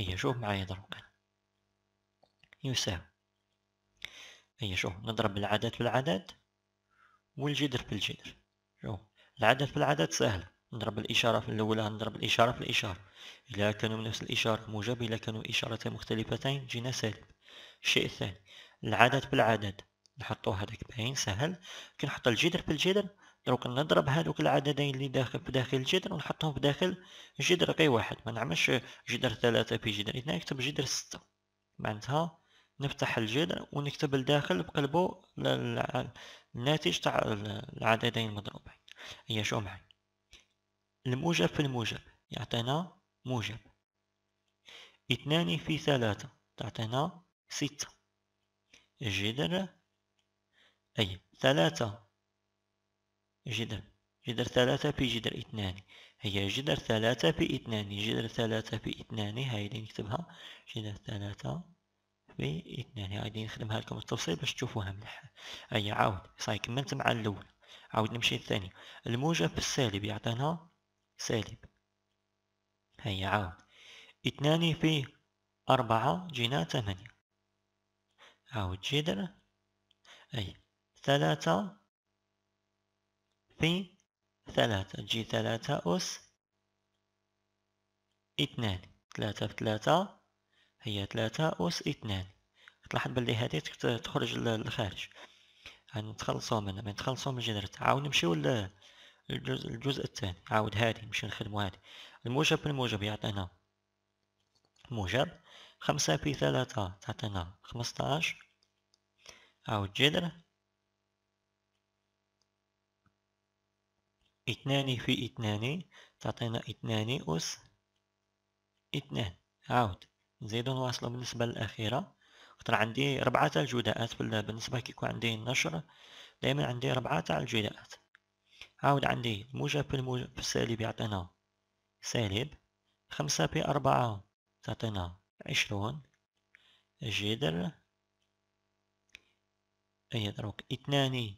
أي شوف معايا ضرب يساوي أي شوف نضرب العدد في العدد والجذر في الجذر شوف العدد في العدد سهل نضرب الإشارة في الأولى نضرب الإشارة في الإشارة إلا كانوا من نفس الإشارة موجب إلا كانوا إشارتين مختلفتين جينا سالب الشيء الثاني العدد بالعدد نحطو هذاك باين سهل كي نحط الجذر بالجذر دروك نضرب هذوك العددين اللي داخل داخل الجذر ونحطهم بداخل جذر غير واحد ما نعملش جذر ثلاثة في جذر اثنين نكتب جذر ستة معناتها نفتح الجذر ونكتب لداخل بقلبو الناتج تاع العددين المضروبين هي شو معي الموجب في الموجب يعطينا موجب اثنان في ثلاثة تعطينا ستة جذر أي ثلاثة جذر جذر ثلاثة في جذر اثنان هي جذر ثلاثة في اثنان جذر ثلاثة في اثنان هاي اللي نكتبها جذر ثلاثة في اثنان هاي نخدمها لكم التفصيل باش تشوفوها مليح أي عاود صاي كملت مع الاول عاود نمشي الثاني الموجب في السالب يعطينا سالب هيا عاود اثنان في أربعة جينا ثمانية عاود جدر أي ثلاثة في ثلاثة جي ثلاثة أس اثنان ثلاثة في ثلاثة هي ثلاثة أس اثنان تلاحظ بلي هادي تخرج للخارج غنتخلصو يعني منها من تخلصو من الجدر تعاو نمشيو الجزء الجزء الثاني عاود هادي مش نخدمو هادي الموجب بالموجب يعطينا موجب خمسة في ثلاثة تعطينا خمسطاش عاود جذر اثنان في اثنان تعطينا اثنان أس اثنان عاود نزيدو نواصلو بالنسبة للأخيرة خطر عندي ربعة تاع الجداءات بالنسبة كيكون عندي النشر دائما عندي ربعة تاع الجداءات عاود عندي موجب في السالب يعطينا سالب خمسة في أربعة تعطينا عشرون جدر أي دروك اثنان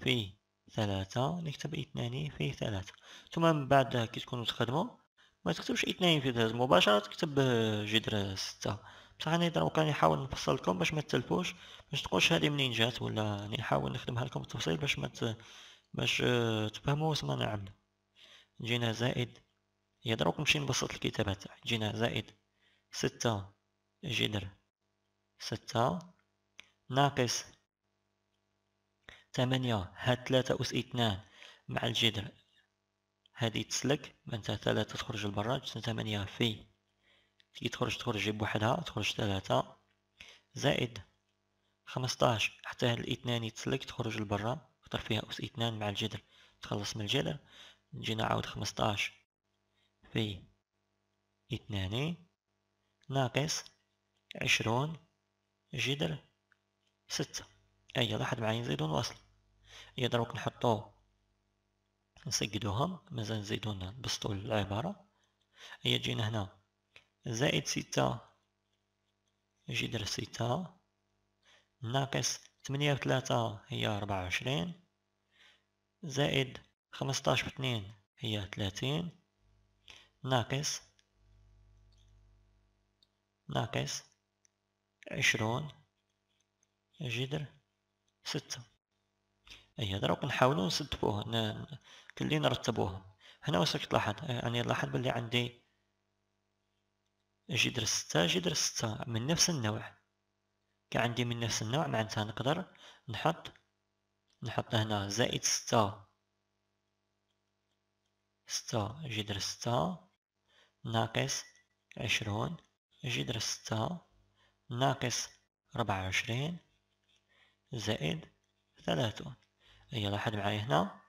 في ثلاثة نكتب اثنان في ثلاثة ثم من بعد كي تكونوا تخدموا ما تكتبش اثنان في ثلاثة مباشرة تكتب جدر ستة بصح انا دروك راني نحاول نفصل لكم باش ما تتلفوش باش تقولش هذه منين جات ولا راني نحاول نخدمها لكم بالتفصيل باش ما ت... باش آه، تفهموا واش رانا جينا زائد يا دروك نمشي نبسط الكتابة تاعي جينا زائد ستة جدر ستة ناقص ثمانية هاد ثلاثة أس اثنان مع الجدر هادي تسلك معنتها ثلاثة تخرج لبرا جسم ثمانية في كي تخرج تخرج بوحدها تخرج ثلاثة زائد خمسطاش حتى هاد الاثنان يتسلك تخرج لبرا نخطر فيها أس اثنان مع الجذر تخلص من الجذر نجي نعاود خمسطاش في اثنان ناقص عشرون جذر ستة أي لاحظ معايا نزيدو نواصل هي دروك نحطو نسقدوهم مازال نزيدو نبسطو العبارة هي تجينا هنا زائد ستة جدر ستة ناقص ثمانية وثلاثة هي ربعة وعشرين زائد خمستاش باتنين هي تلاتين ناقص ناقص عشرون جدر ستة أي هذا راه نحاولو نسدبوه كلي نرتبوه هنا واش راك تلاحظ يعني لاحظ بلي عندي جدر ستة جدر ستة من نفس النوع كعندي من نفس النوع معنتها نقدر نحط نحط هنا زائد ستة ستة جدر ستة ناقص عشرون جدر ستة ناقص ربعة وعشرين زائد ثلاثون هي إيه، لاحظ معايا هنا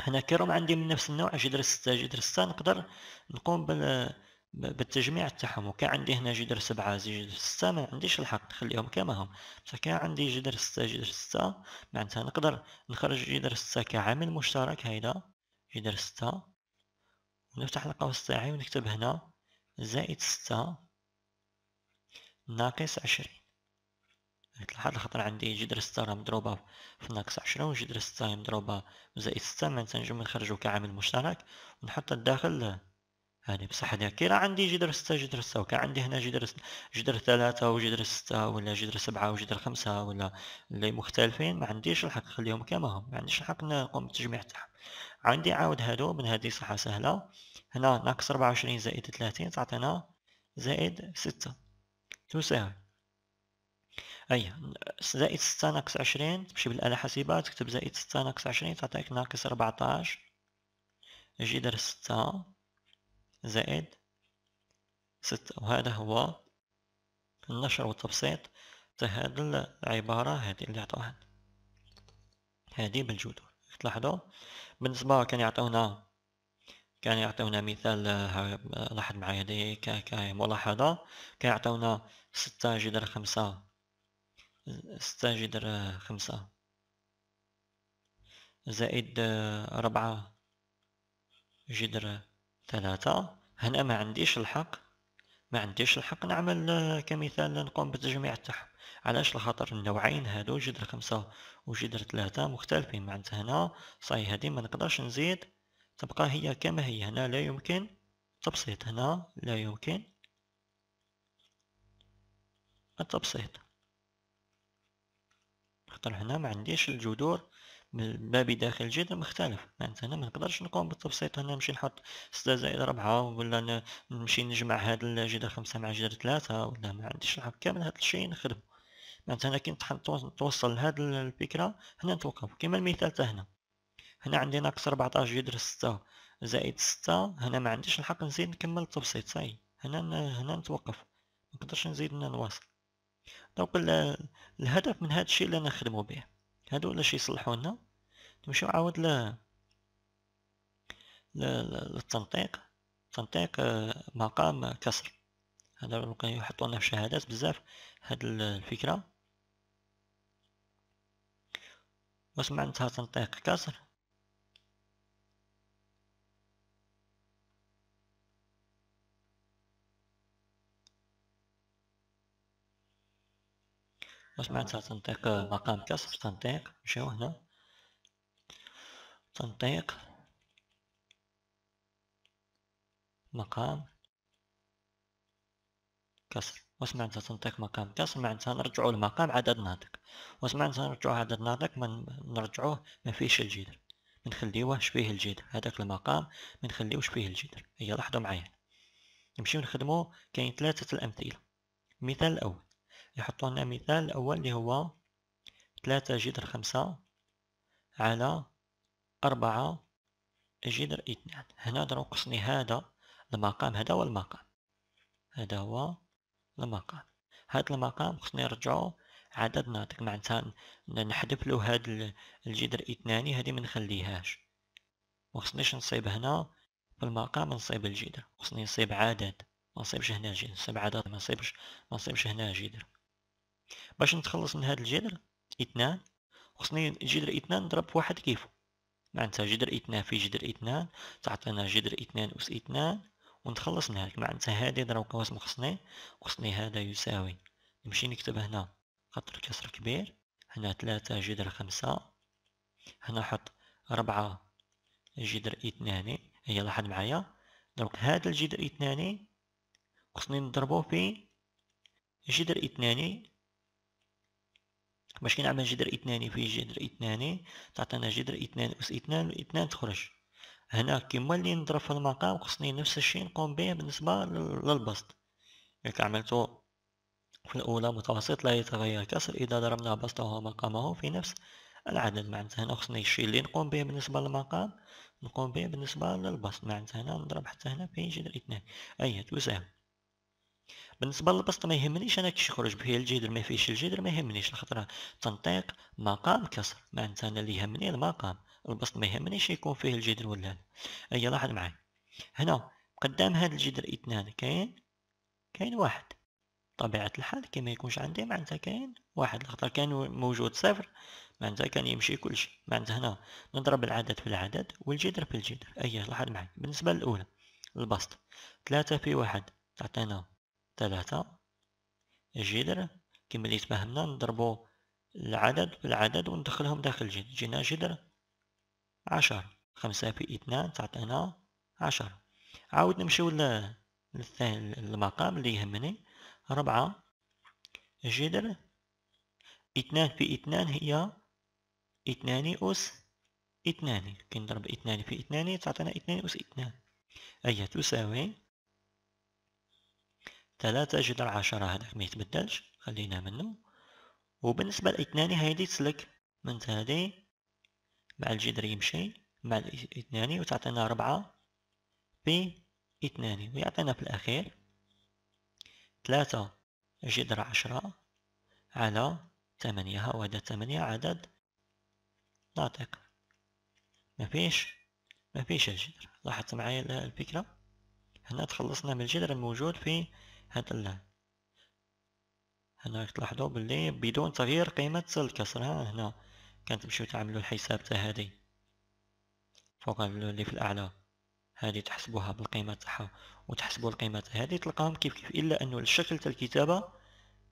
هنا كيروم عندي من نفس النوع جدر ستة جدر ستة نقدر نقوم بال بالتجميع تاعهم وكان عندي هنا جدر سبعة عندي جدر ستة ما عنديش الحق نخليهم كما هم بصح كان عندي جدر ستة جدر ستة معنتها نقدر نخرج جدر ستة كعامل مشترك هيدا جدر ستة ونفتح القوس تاعي ونكتب هنا زائد ستة ناقص عشرين تلاحظ الخطر عندي جدر ستة راه مضروبة في ناقص عشرة وجدر ستة مضروبة زائد ستة معنتها نجم نخرجو كعامل مشترك ونحط الداخل يعني بصح هنا كي راه عندي جدر ستة جدر ستة وكان عندي هنا جدر جدر ثلاثة وجدر ستة ولا جدر سبعة وجدر خمسة ولا اللي مختلفين ما عنديش الحق خليهم كما هم ما عنديش الحق نقوم بالتجميع تاعهم عندي عاود هادو من هادي صحة سهلة هنا ناقص ربعة وعشرين زائد ثلاثين تعطينا زائد ستة تساوي أي زائد ستة ناقص عشرين تمشي بالآلة حاسبة تكتب زائد ستة ناقص عشرين تعطيك ناقص ربعتاش جدر ستة زائد ستة وهذا هو النشر والتبسيط تاع هاد العبارة هادي اللي عطوها هادي بالجذور تلاحظوا بالنسبة كان يعطيونا كان يعطيونا مثال آه، لاحظ معايا هادي كملاحظة كان يعطونا ستة جدر خمسة ستة جدر خمسة زائد آه، ربعة جدر ثلاثة هنا ما عنديش الحق ما عنديش الحق نعمل آه، كمثال نقوم بالتجميع تاعهم علاش لخاطر النوعين هادو جدر خمسة وجدر ثلاثة مختلفين معنتها هنا صاي هادي ما نقدرش نزيد تبقى هي كما هي هنا لا يمكن التبسيط هنا لا يمكن التبسيط خاطر هنا ما عنديش الجذور بابي داخل جدا مختلف معناتها انا ما نقدرش نقوم بالتبسيط هنا نمشي نحط ستة زائد ربعة ولا نمشي نجمع هاد الجدر خمسة مع جدر 3 ولا ما عنديش الحق كامل هاد الشيء نخدمه معناتها انا كي توصل لهاد الفكرة هنا نتوقف كيما المثال تا هنا هنا عندي ناقص 14 جدر ستة زائد ستة هنا ما عنديش الحق نزيد نكمل التبسيط صاي هنا هنا نتوقف ما نقدرش نزيد هنا نواصل دونك الهدف من هذا الشيء اللي انا نخدمو به هادو ولا شي نمشيو عاود ل للتنطيق تنطيق آه، مقام كسر هذا كان يحطوا لنا في شهادات بزاف هاد الفكره واش معناتها تنطيق كسر واش معناتها تنطيق مقام كسر تنطيق نمشيو هنا تنطيق مقام كسر واش معناتها تنطيق مقام كسر معناتها نرجعو لمقام عدد ناطق واش معناتها نرجعو عدد ناطق من نرجعوه ما فيهش الجذر نخليوه شبيه الجدر هذاك المقام بنخليوه شبيه الجدر هيا لاحظوا معايا نمشيو نخدمو كاين ثلاثة الأمثلة المثال الأول يحطونا مثال الأول اللي هو ثلاثة جدر خمسة على أربعة جذر اثنان هنا ناقصني هذا المقام هذا هو المقام هذا هو المقام هذا المقام خصني نرجعو عدد ناطق معناتها نحذف له هذا الجذر اثناني هذه ما نخليهاش وخصنيش نصيب هنا في المقام نصيب الجذر خصني نصيب عدد ما نصيبش هنا جذر نصيب عدد ما نصيبش ما نصيبش هنا جذر باش نتخلص من هذا الجذر اثنان خصني الجذر اثنان نضرب واحد كيفو معناتها جذر اثنان في جذر اثنان تعطينا جدر جذر اثنان أس اثنان ونتخلص من هاد معناتها هادي دروك واش مخصني خصني هذا يساوي نمشي نكتب هنا خاطر الكسر كبير هنا ثلاثة جذر خمسة هنا حط ربعة جذر اثنان هي لاحظ معايا دونك هاد الجذر اثنان خصني نضربو في جذر اثنان باش كي نعمل جذر اثناني في جذر اثناني تعطينا جذر اثنان أس اثنان اثنان تخرج هنا كيما اللي نضرب في المقام خصني نفس الشيء نقوم به بالنسبة للبسط ياك عملتو في الأولى متوسط لا يتغير كسر إذا ضربنا بسطه مقامه في نفس العدد معناتها هنا خصني الشيء اللي نقوم به بالنسبة للمقام نقوم به بالنسبة للبسط معناتها هنا نضرب حتى هنا في جذر اثنان اي تساوي بالنسبه للبسط ما يهمنيش انا كيش يخرج به الجدر ما فيهش الجدر ما يهمنيش الخطره تنطيق مقام كسر معناتها انا اللي يهمني المقام البسط ما يهمنيش يكون فيه الجدر ولا لا اي لاحظ معايا هنا قدام هذا الجدر اثنان كاين كاين واحد طبيعة الحال كي ما يكونش عندي معناتها كاين واحد الخطر كان موجود صفر معناتها كان يمشي كلشي معناتها هنا نضرب العدد في العدد والجدر في الجدر اي لاحظ معايا بالنسبة للأولى البسط ثلاثة في واحد تعطينا ثلاثة جدر كما اللي تفهمنا نضربو العدد بالعدد وندخلهم داخل الجدر جينا جدر عشر خمسة في اثنان تعطينا عشر عاود نمشيو للمقام اللي يهمني ربعة جدر اثنان في اثنان هي اثنان أس اثنان كي نضرب اثنان في اثنان تعطينا اثنان أس اثنان أي تساوي ثلاثة جدر عشرة هذاك ما يتبدلش خلينا منه وبالنسبة لإثنان هيدي تسلك من هادي مع الجدر يمشي مع الإثنان وتعطينا أربعة بي اثنان ويعطينا في الأخير ثلاثة جدر عشرة على ثمانية هو هذا ثمانية عدد ناطق مفيش مفيش الجدر لاحظت معايا الفكرة هنا تخلصنا من الجدر الموجود في هذا ال هنا راك تلاحظوا باللي بدون تغيير قيمة الكسر ها هنا تمشيو تعملوا الحساب تاع هادي فوق اللي في الاعلى هذه تحسبوها بالقيمة تاعها وتحسبوا القيمة هذه تلقاهم كيف كيف إلا أنه الشكل تاع الكتابة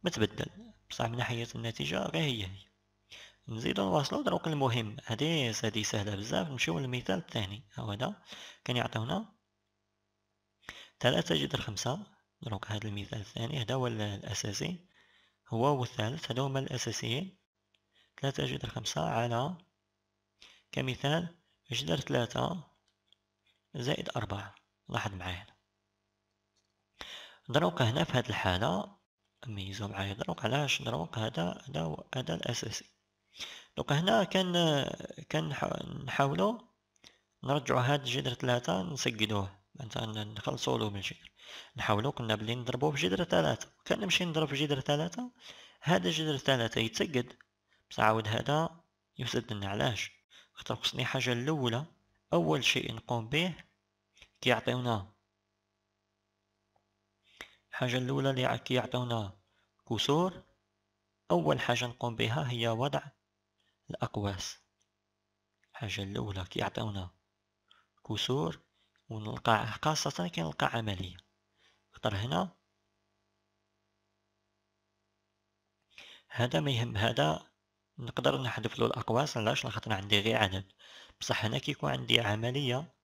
متبدل بصح من ناحية النتيجة غير هي هي نزيدو نواصلو دروك المهم هذه هذه سهلة بزاف نمشيو للمثال الثاني هو هذا كان يعطيونا ثلاثة جدر خمسة دروك هاد المثال الثاني هدا هو الأساسي هو والثالث هذو هما الأساسيين ثلاثة جدر خمسة على كمثال جدر ثلاثة زائد أربعة لاحظ معايا هنا دروك هنا في هاد الحالة ميزو معايا دروك علاش دروك هذا هذا هذا الأساسي دروك هنا كان كان نحاولو نرجعو هاد جدر ثلاثة نسقدوه مثلا نخلصو له من الجذر نحاولو كنا بلي نضربوه في جدر ثلاثة كان نمشي نضرب في جدر ثلاثة هذا جدر ثلاثة يتسقد بس عاود هذا يسد لنا علاش خاطر خصني حاجة الأولى أول شيء نقوم به كيعطيونا الحاجة الأولى اللي كيعطيونا كسور أول حاجة نقوم بها هي وضع الأقواس الحاجة الأولى كيعطيونا كسور ونلقى خاصة كي نلقى عملية خطر هنا هذا ما يهم هذا نقدر نحذف له الأقواس علاش لخاطر عندي غير عدد بصح هنا كي يكون عندي عملية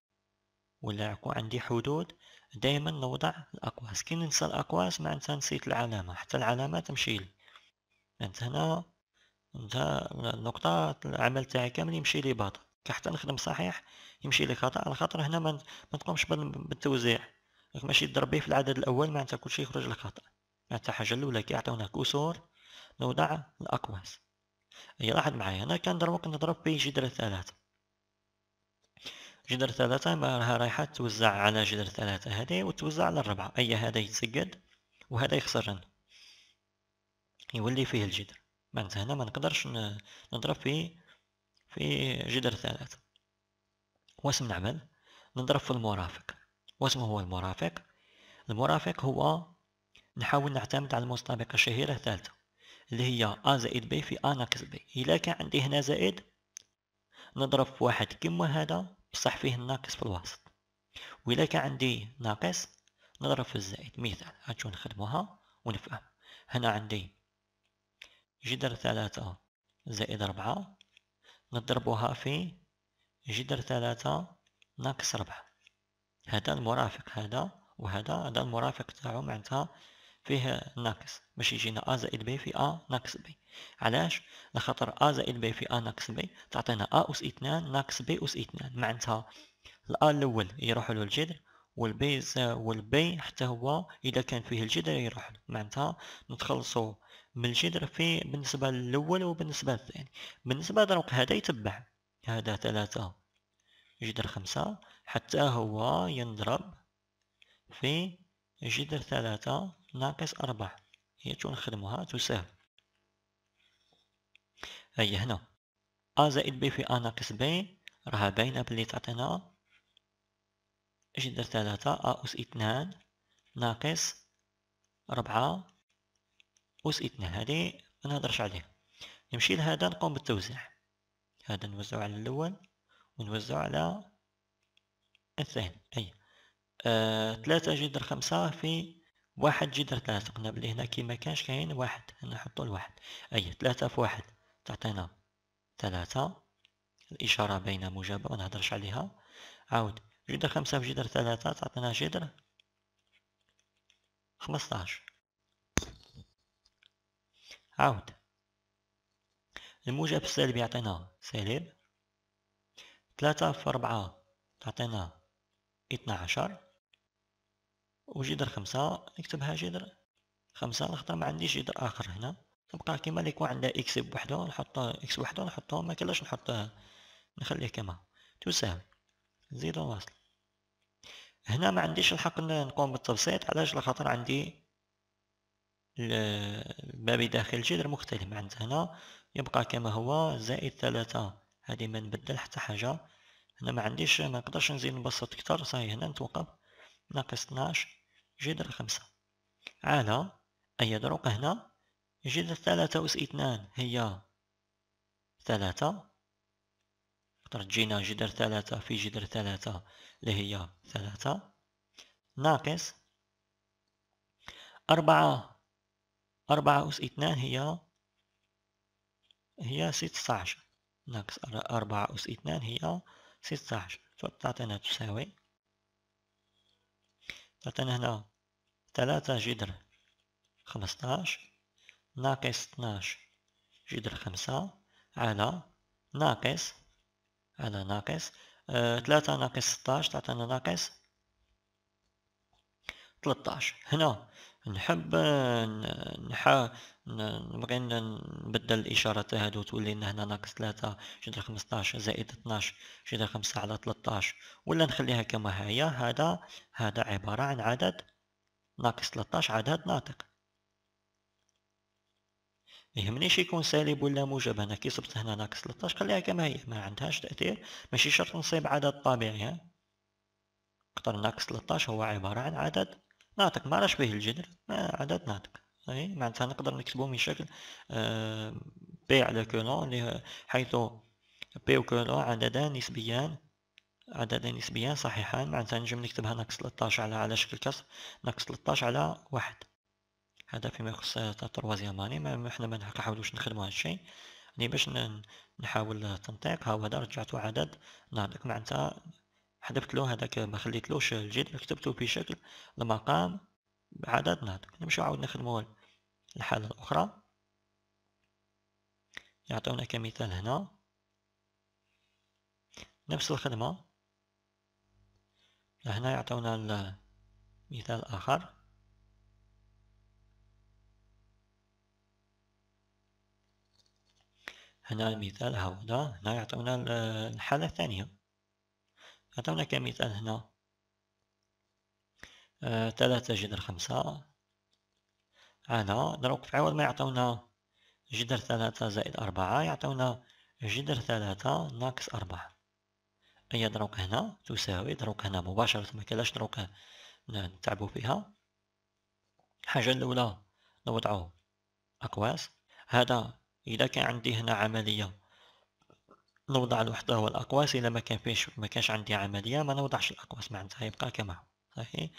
ولا يكون عندي حدود دائما نوضع الأقواس كي ننسى الأقواس معنتها نسيت العلامة حتى العلامة تمشي لي معناتها هنا انت النقطة العمل تاعي كامل يمشي لي باطل حتى نخدم صحيح يمشي لك خطا على خاطر هنا ما تقومش بالتوزيع راك ماشي تضرب في العدد الاول معناتها كل شيء يخرج لك خطا معناتها حاجه الاولى كيعطيونا كسور نوضع الاقواس اي لاحظ معايا هنا كان دروك نضرب بي جدر ثلاثة جدر ثلاثة ما راها رايحة توزع على جدر ثلاثة هذه وتوزع على الربعة أي هذا يتسقد وهذا يخسرن يولي فيه الجدر معناتها هنا ما نقدرش نضرب فيه في جدر ثلاثة واش نعمل نضرب في المرافق واش هو المرافق المرافق هو نحاول نعتمد على المستبقة الشهيرة الثالثة اللي هي أ زائد B في أ ناقص B إلا كان عندي هنا زائد نضرب في واحد كيما هذا بصح فيه الناقص في الوسط وإلا كان عندي ناقص نضرب في الزائد مثال هاتشو نخدموها ونفهم هنا عندي جدر ثلاثة زائد أربعة نضربها في جدر ثلاثة ناقص ربعة هذا المرافق هذا وهذا هذا المرافق تاعو معناتها فيه ناقص باش يجينا ا زائد بي في ا ناقص بي علاش لخاطر ا زائد بي في ا ناقص بي تعطينا ا اس اثنان ناقص بي اس اثنان معناتها الأ الأول يروح له الجذر والبي والبي حتى هو إذا كان فيه الجدر يروح له معناتها نتخلصو من جذر في بالنسبة للأول وبالنسبة للثاني بالنسبة هذا هذا يتبع هذا ثلاثة جدر خمسة حتى هو ينضرب في جدر ثلاثة ناقص أربعة هي تنخدمها تساوي هيا هنا أ زائد ب في أ ناقص بي راها باينة بلي تعطينا جدر ثلاثة أ أس اثنان ناقص ربعة اوس هذه هادي نهضرش عليها نمشي لهذا نقوم بالتوزيع هذا نوزعو على الاول ونوزعو على الثاني اي آه، ثلاثة خمسة في واحد جدر ثلاثة قلنا بلي هنا كي ما كانش كاين واحد نحطو الواحد اي ثلاثة في واحد تعطينا ثلاثة الإشارة بين موجبة ما عليها عاود جدر خمسة في جدر ثلاثة تعطينا جدر خمسطاش عاود الموجب السالب يعطينا سالب ثلاثة في أربعة تعطينا اثنا عشر وجذر خمسة نكتبها جدر خمسة لخطر ما عنديش جدر آخر هنا نبقى كيما اللي يكون عندها إكس بوحدو نحط إكس بوحدو نحطو كلاش نحط نخليه كما تساوي زيد ونصل هنا ما عنديش الحق نقوم بالتبسيط علاش لخاطر عندي الباب داخل جذر مختلف عندنا هنا يبقى كما هو زائد ثلاثة هذه ما نبدل حتى حاجة هنا ما عنديش ما نقدرش نزيد نبسط كتر صحيح هنا نتوقف ناقص 12 جذر خمسة على أي دروق هنا جذر ثلاثة أس اثنان هي ثلاثة تقدر تجينا جذر ثلاثة في جذر ثلاثة اللي هي ثلاثة ناقص أربعة أربعة أس اثنان هي هي ستة عشر ناقص أربعة أس اثنان هي ستة عشر فبتعطينا تساوي تعطينا هنا ثلاثة جدر خمسطاش ناقص اثناش جدر خمسة على ناقص على ناقص ثلاثة آه، ناقص ستاش تعطينا ناقص 13 هنا نحب نحا نبغي نبدل الاشارات هادو تولي هنا ناقص 3 جدر 15 زائد 12 جدر 5 على 13 ولا نخليها كما هي هذا هذا عبارة عن عدد ناقص 13 عدد ناطق يهمنيش يكون سالب ولا موجب هنا كي صبت هنا ناقص 13 خليها كما هي ما عندهاش تأثير ماشي شرط نصيب عدد طبيعي ها قطر ناقص 13 هو عبارة عن عدد ناتك ما راش به الجدر عدد ناتك اي يعني معناتها نقدر نكتبو من شكل بي على كولون حيث بي وكولون عددان نسبيان عددان نسبيان صحيحان معناتها نجم نكتبها ناقص 13 على على شكل كسر ناقص 13 على واحد هذا فيما يخص تروازيام اني ما احنا ما نحاولوش نخدمو هاد الشيء يعني باش نحاول تنطيق هاو هذا رجعتو عدد ناتك معناتها حذفت له هذاك ما خليتلوش الجدول كتبته بشكل المقام بعدد نهض نمشيو عاود نخدمو الحالة الأخرى يعطونا كمثال هنا نفس الخدمة هنا يعطونا مثال آخر هنا المثال هاودا هنا يعطونا الحالة الثانية عطاونا كمثال هنا آه ثلاثة جذر خمسة على دروك في عوض ما يعطونا جذر ثلاثة زائد أربعة يعطونا جذر ثلاثة ناقص أربعة أي دروك هنا تساوي دروك هنا مباشرة ما كلاش دروك نتعبو فيها حاجة الأولى نوضعو أقواس هذا إذا كان عندي هنا عملية نوضع الوحدة هو الأقواس الا ما كان فيش ما كانش عندي عملية ما نوضعش الأقواس معناتها يبقى كما هو صحيح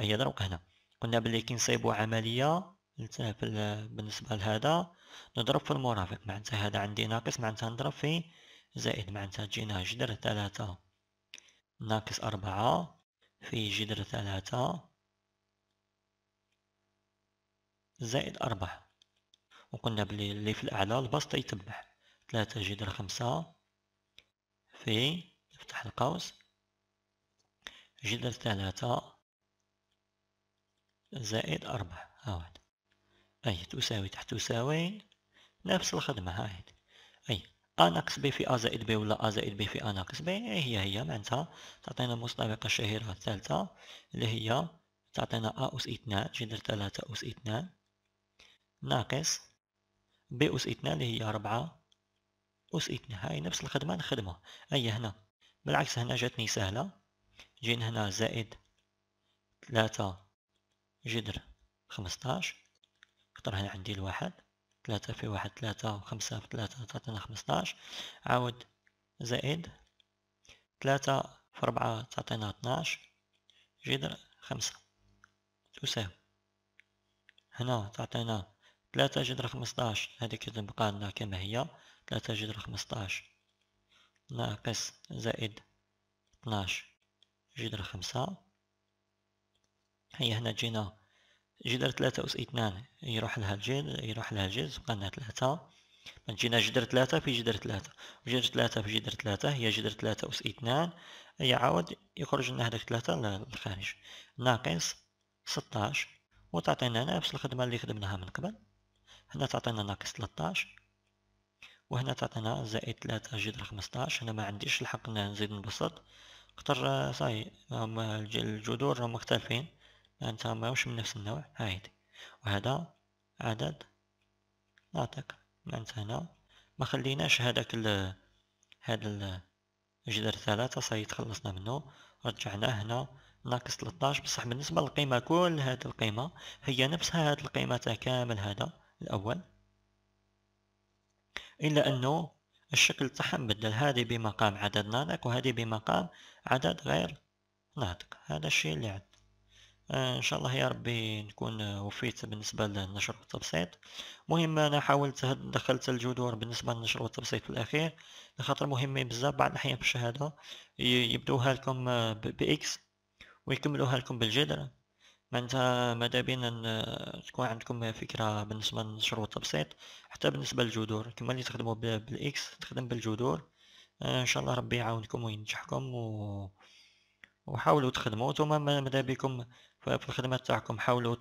هي دروك هنا قلنا بلي كي نصيبو عملية بالنسبة لهذا نضرب في المرافق معناتها هذا عندي ناقص معناتها نضرب في زائد معناتها جينا جدر ثلاثة ناقص أربعة في جدر ثلاثة زائد أربعة وقلنا بلي اللي في الأعلى البسط يتبع ثلاثة جدر خمسة في افتح القوس جدر ثلاثة زائد أربعة هاهد أي تساوي تحت تساوي نفس الخدمة هاهد أي أ ناقص بي في أ زائد بي ولا أ زائد بي في أ ناقص بي إيه هي هي معنتها تعطينا المستبقة الشهيرة الثالثة اللي هي تعطينا أ أس اثنان جذر ثلاثة أس اثنان ناقص بي أس اثنان اللي هي ربعة وسئتني هاي نفس الخدمة نخدمها أي هنا بالعكس هنا جاتني سهلة جين هنا زائد ثلاثة جذر خمسطاش خطر هنا عندي الواحد ثلاثة في واحد ثلاثة وخمسة في ثلاثة تعطينا خمسطاش عاود زائد ثلاثة في ربعة تعطينا اثناش جذر خمسة تساوي هنا تعطينا ثلاثة جذر خمسطاش هذه كتبقى لنا كما هي ثلاثة جذر خمسطاش ناقص زائد اثناش جذر خمسة هي هنا جينا جذر ثلاثة أس اثنان يروح لها الجذر يروح لها الجذر تبقى لنا ثلاثة جينا جذر ثلاثة في جذر ثلاثة جذر ثلاثة في جذر ثلاثة هي جذر ثلاثة أس اثنان يعاود يخرج لنا هذاك ثلاثة للخارج ناقص ستاش وتعطينا نفس الخدمة اللي خدمناها من قبل هنا تعطينا ناقص عشر وهنا تعطينا زائد ثلاثة أجد رقم أنا ما عنديش الحق نزيد نبسط خطر صاي نعم، الجذور راهم مختلفين أنت ماهمش من نفس النوع هايدي وهذا عدد نعطيك أنت هنا ما خليناش هذاك ال هاد الجدر ثلاثة صاي تخلصنا منه رجعناه هنا ناقص 13 بصح بالنسبة للقيمة كل هاد القيمة هي نفسها هاد القيمة كامل هذا الأول إلا أنه الشكل تاعهم بدل هذه بمقام عدد ناطق وهذه بمقام عدد غير ناطق هذا الشيء اللي عندنا آه، ان شاء الله يا ربي نكون وفيت بالنسبه للنشر والتبسيط مهم انا حاولت دخلت الجذور بالنسبه للنشر والتبسيط في الاخير لخاطر مهمين بزاف بعض الاحيان في الشهاده يبدوها لكم باكس ويكملوها لكم بالجذر معناتها مادا بينا تكون عندكم فكرة بالنسبة للنشر والتبسيط حتى بالنسبة للجذور كما اللي تخدموا بالاكس تخدم بالجذور آه، ان شاء الله ربي يعاونكم وينجحكم و... وحاولوا تخدموا نتوما مادا بكم في الخدمة تاعكم حاولوا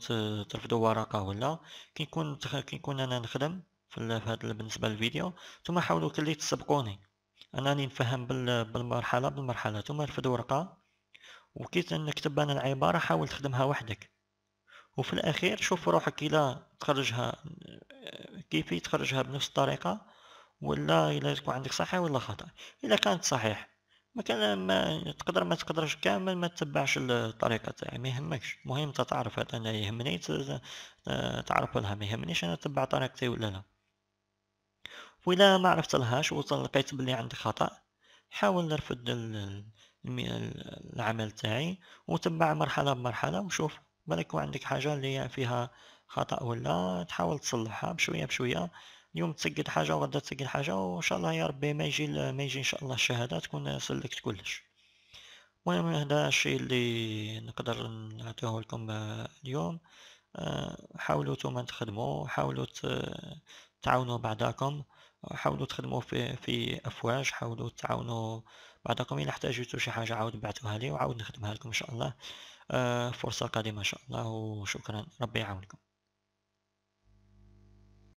ترفدو ورقة ولا كي نكون كي نكون انا نخدم في هذا بالنسبة للفيديو نتوما حاولوا كلي تسبقوني انا راني نفهم بالمرحلة بالمرحلة نتوما رفدوا ورقة وكيت انك انا العبارة حاول تخدمها وحدك وفي الاخير شوف روحك الى تخرجها كيف تخرجها بنفس الطريقة ولا الى تكون عندك صحيح ولا خطأ اذا كانت صحيح ما كان ما تقدر ما تقدرش كامل ما تتبعش الطريقة تاعي ما يهمكش المهم انت هذا انا يهمني تعرف لها ما يهمنيش انا تتبع طريقتي ولا لا واذا ما عرفت لهاش ولقيت بلي عندك خطأ حاول نرفد العمل تاعي وتبع مرحله بمرحله وشوف بالك يكون عندك حاجه اللي فيها خطا ولا تحاول تصلحها بشويه بشويه اليوم تسجل حاجه وغدا تسجل حاجه وان شاء الله يا ربي ما يجي ما يجي ان شاء الله الشهاده تكون سلكت كلش المهم هذا الشيء اللي نقدر نعطيه لكم اليوم آه، حاولوا توما تخدموا حاولوا تعاونوا بعضاكم حاولوا تخدموا في في افواج حاولوا تعاونوا بعضكم إلا احتاجتوا شي حاجة عاود بعتوها لي وعاود نخدمها لكم إن شاء الله آه، فرصة قادمة إن شاء الله وشكرا ربي يعاونكم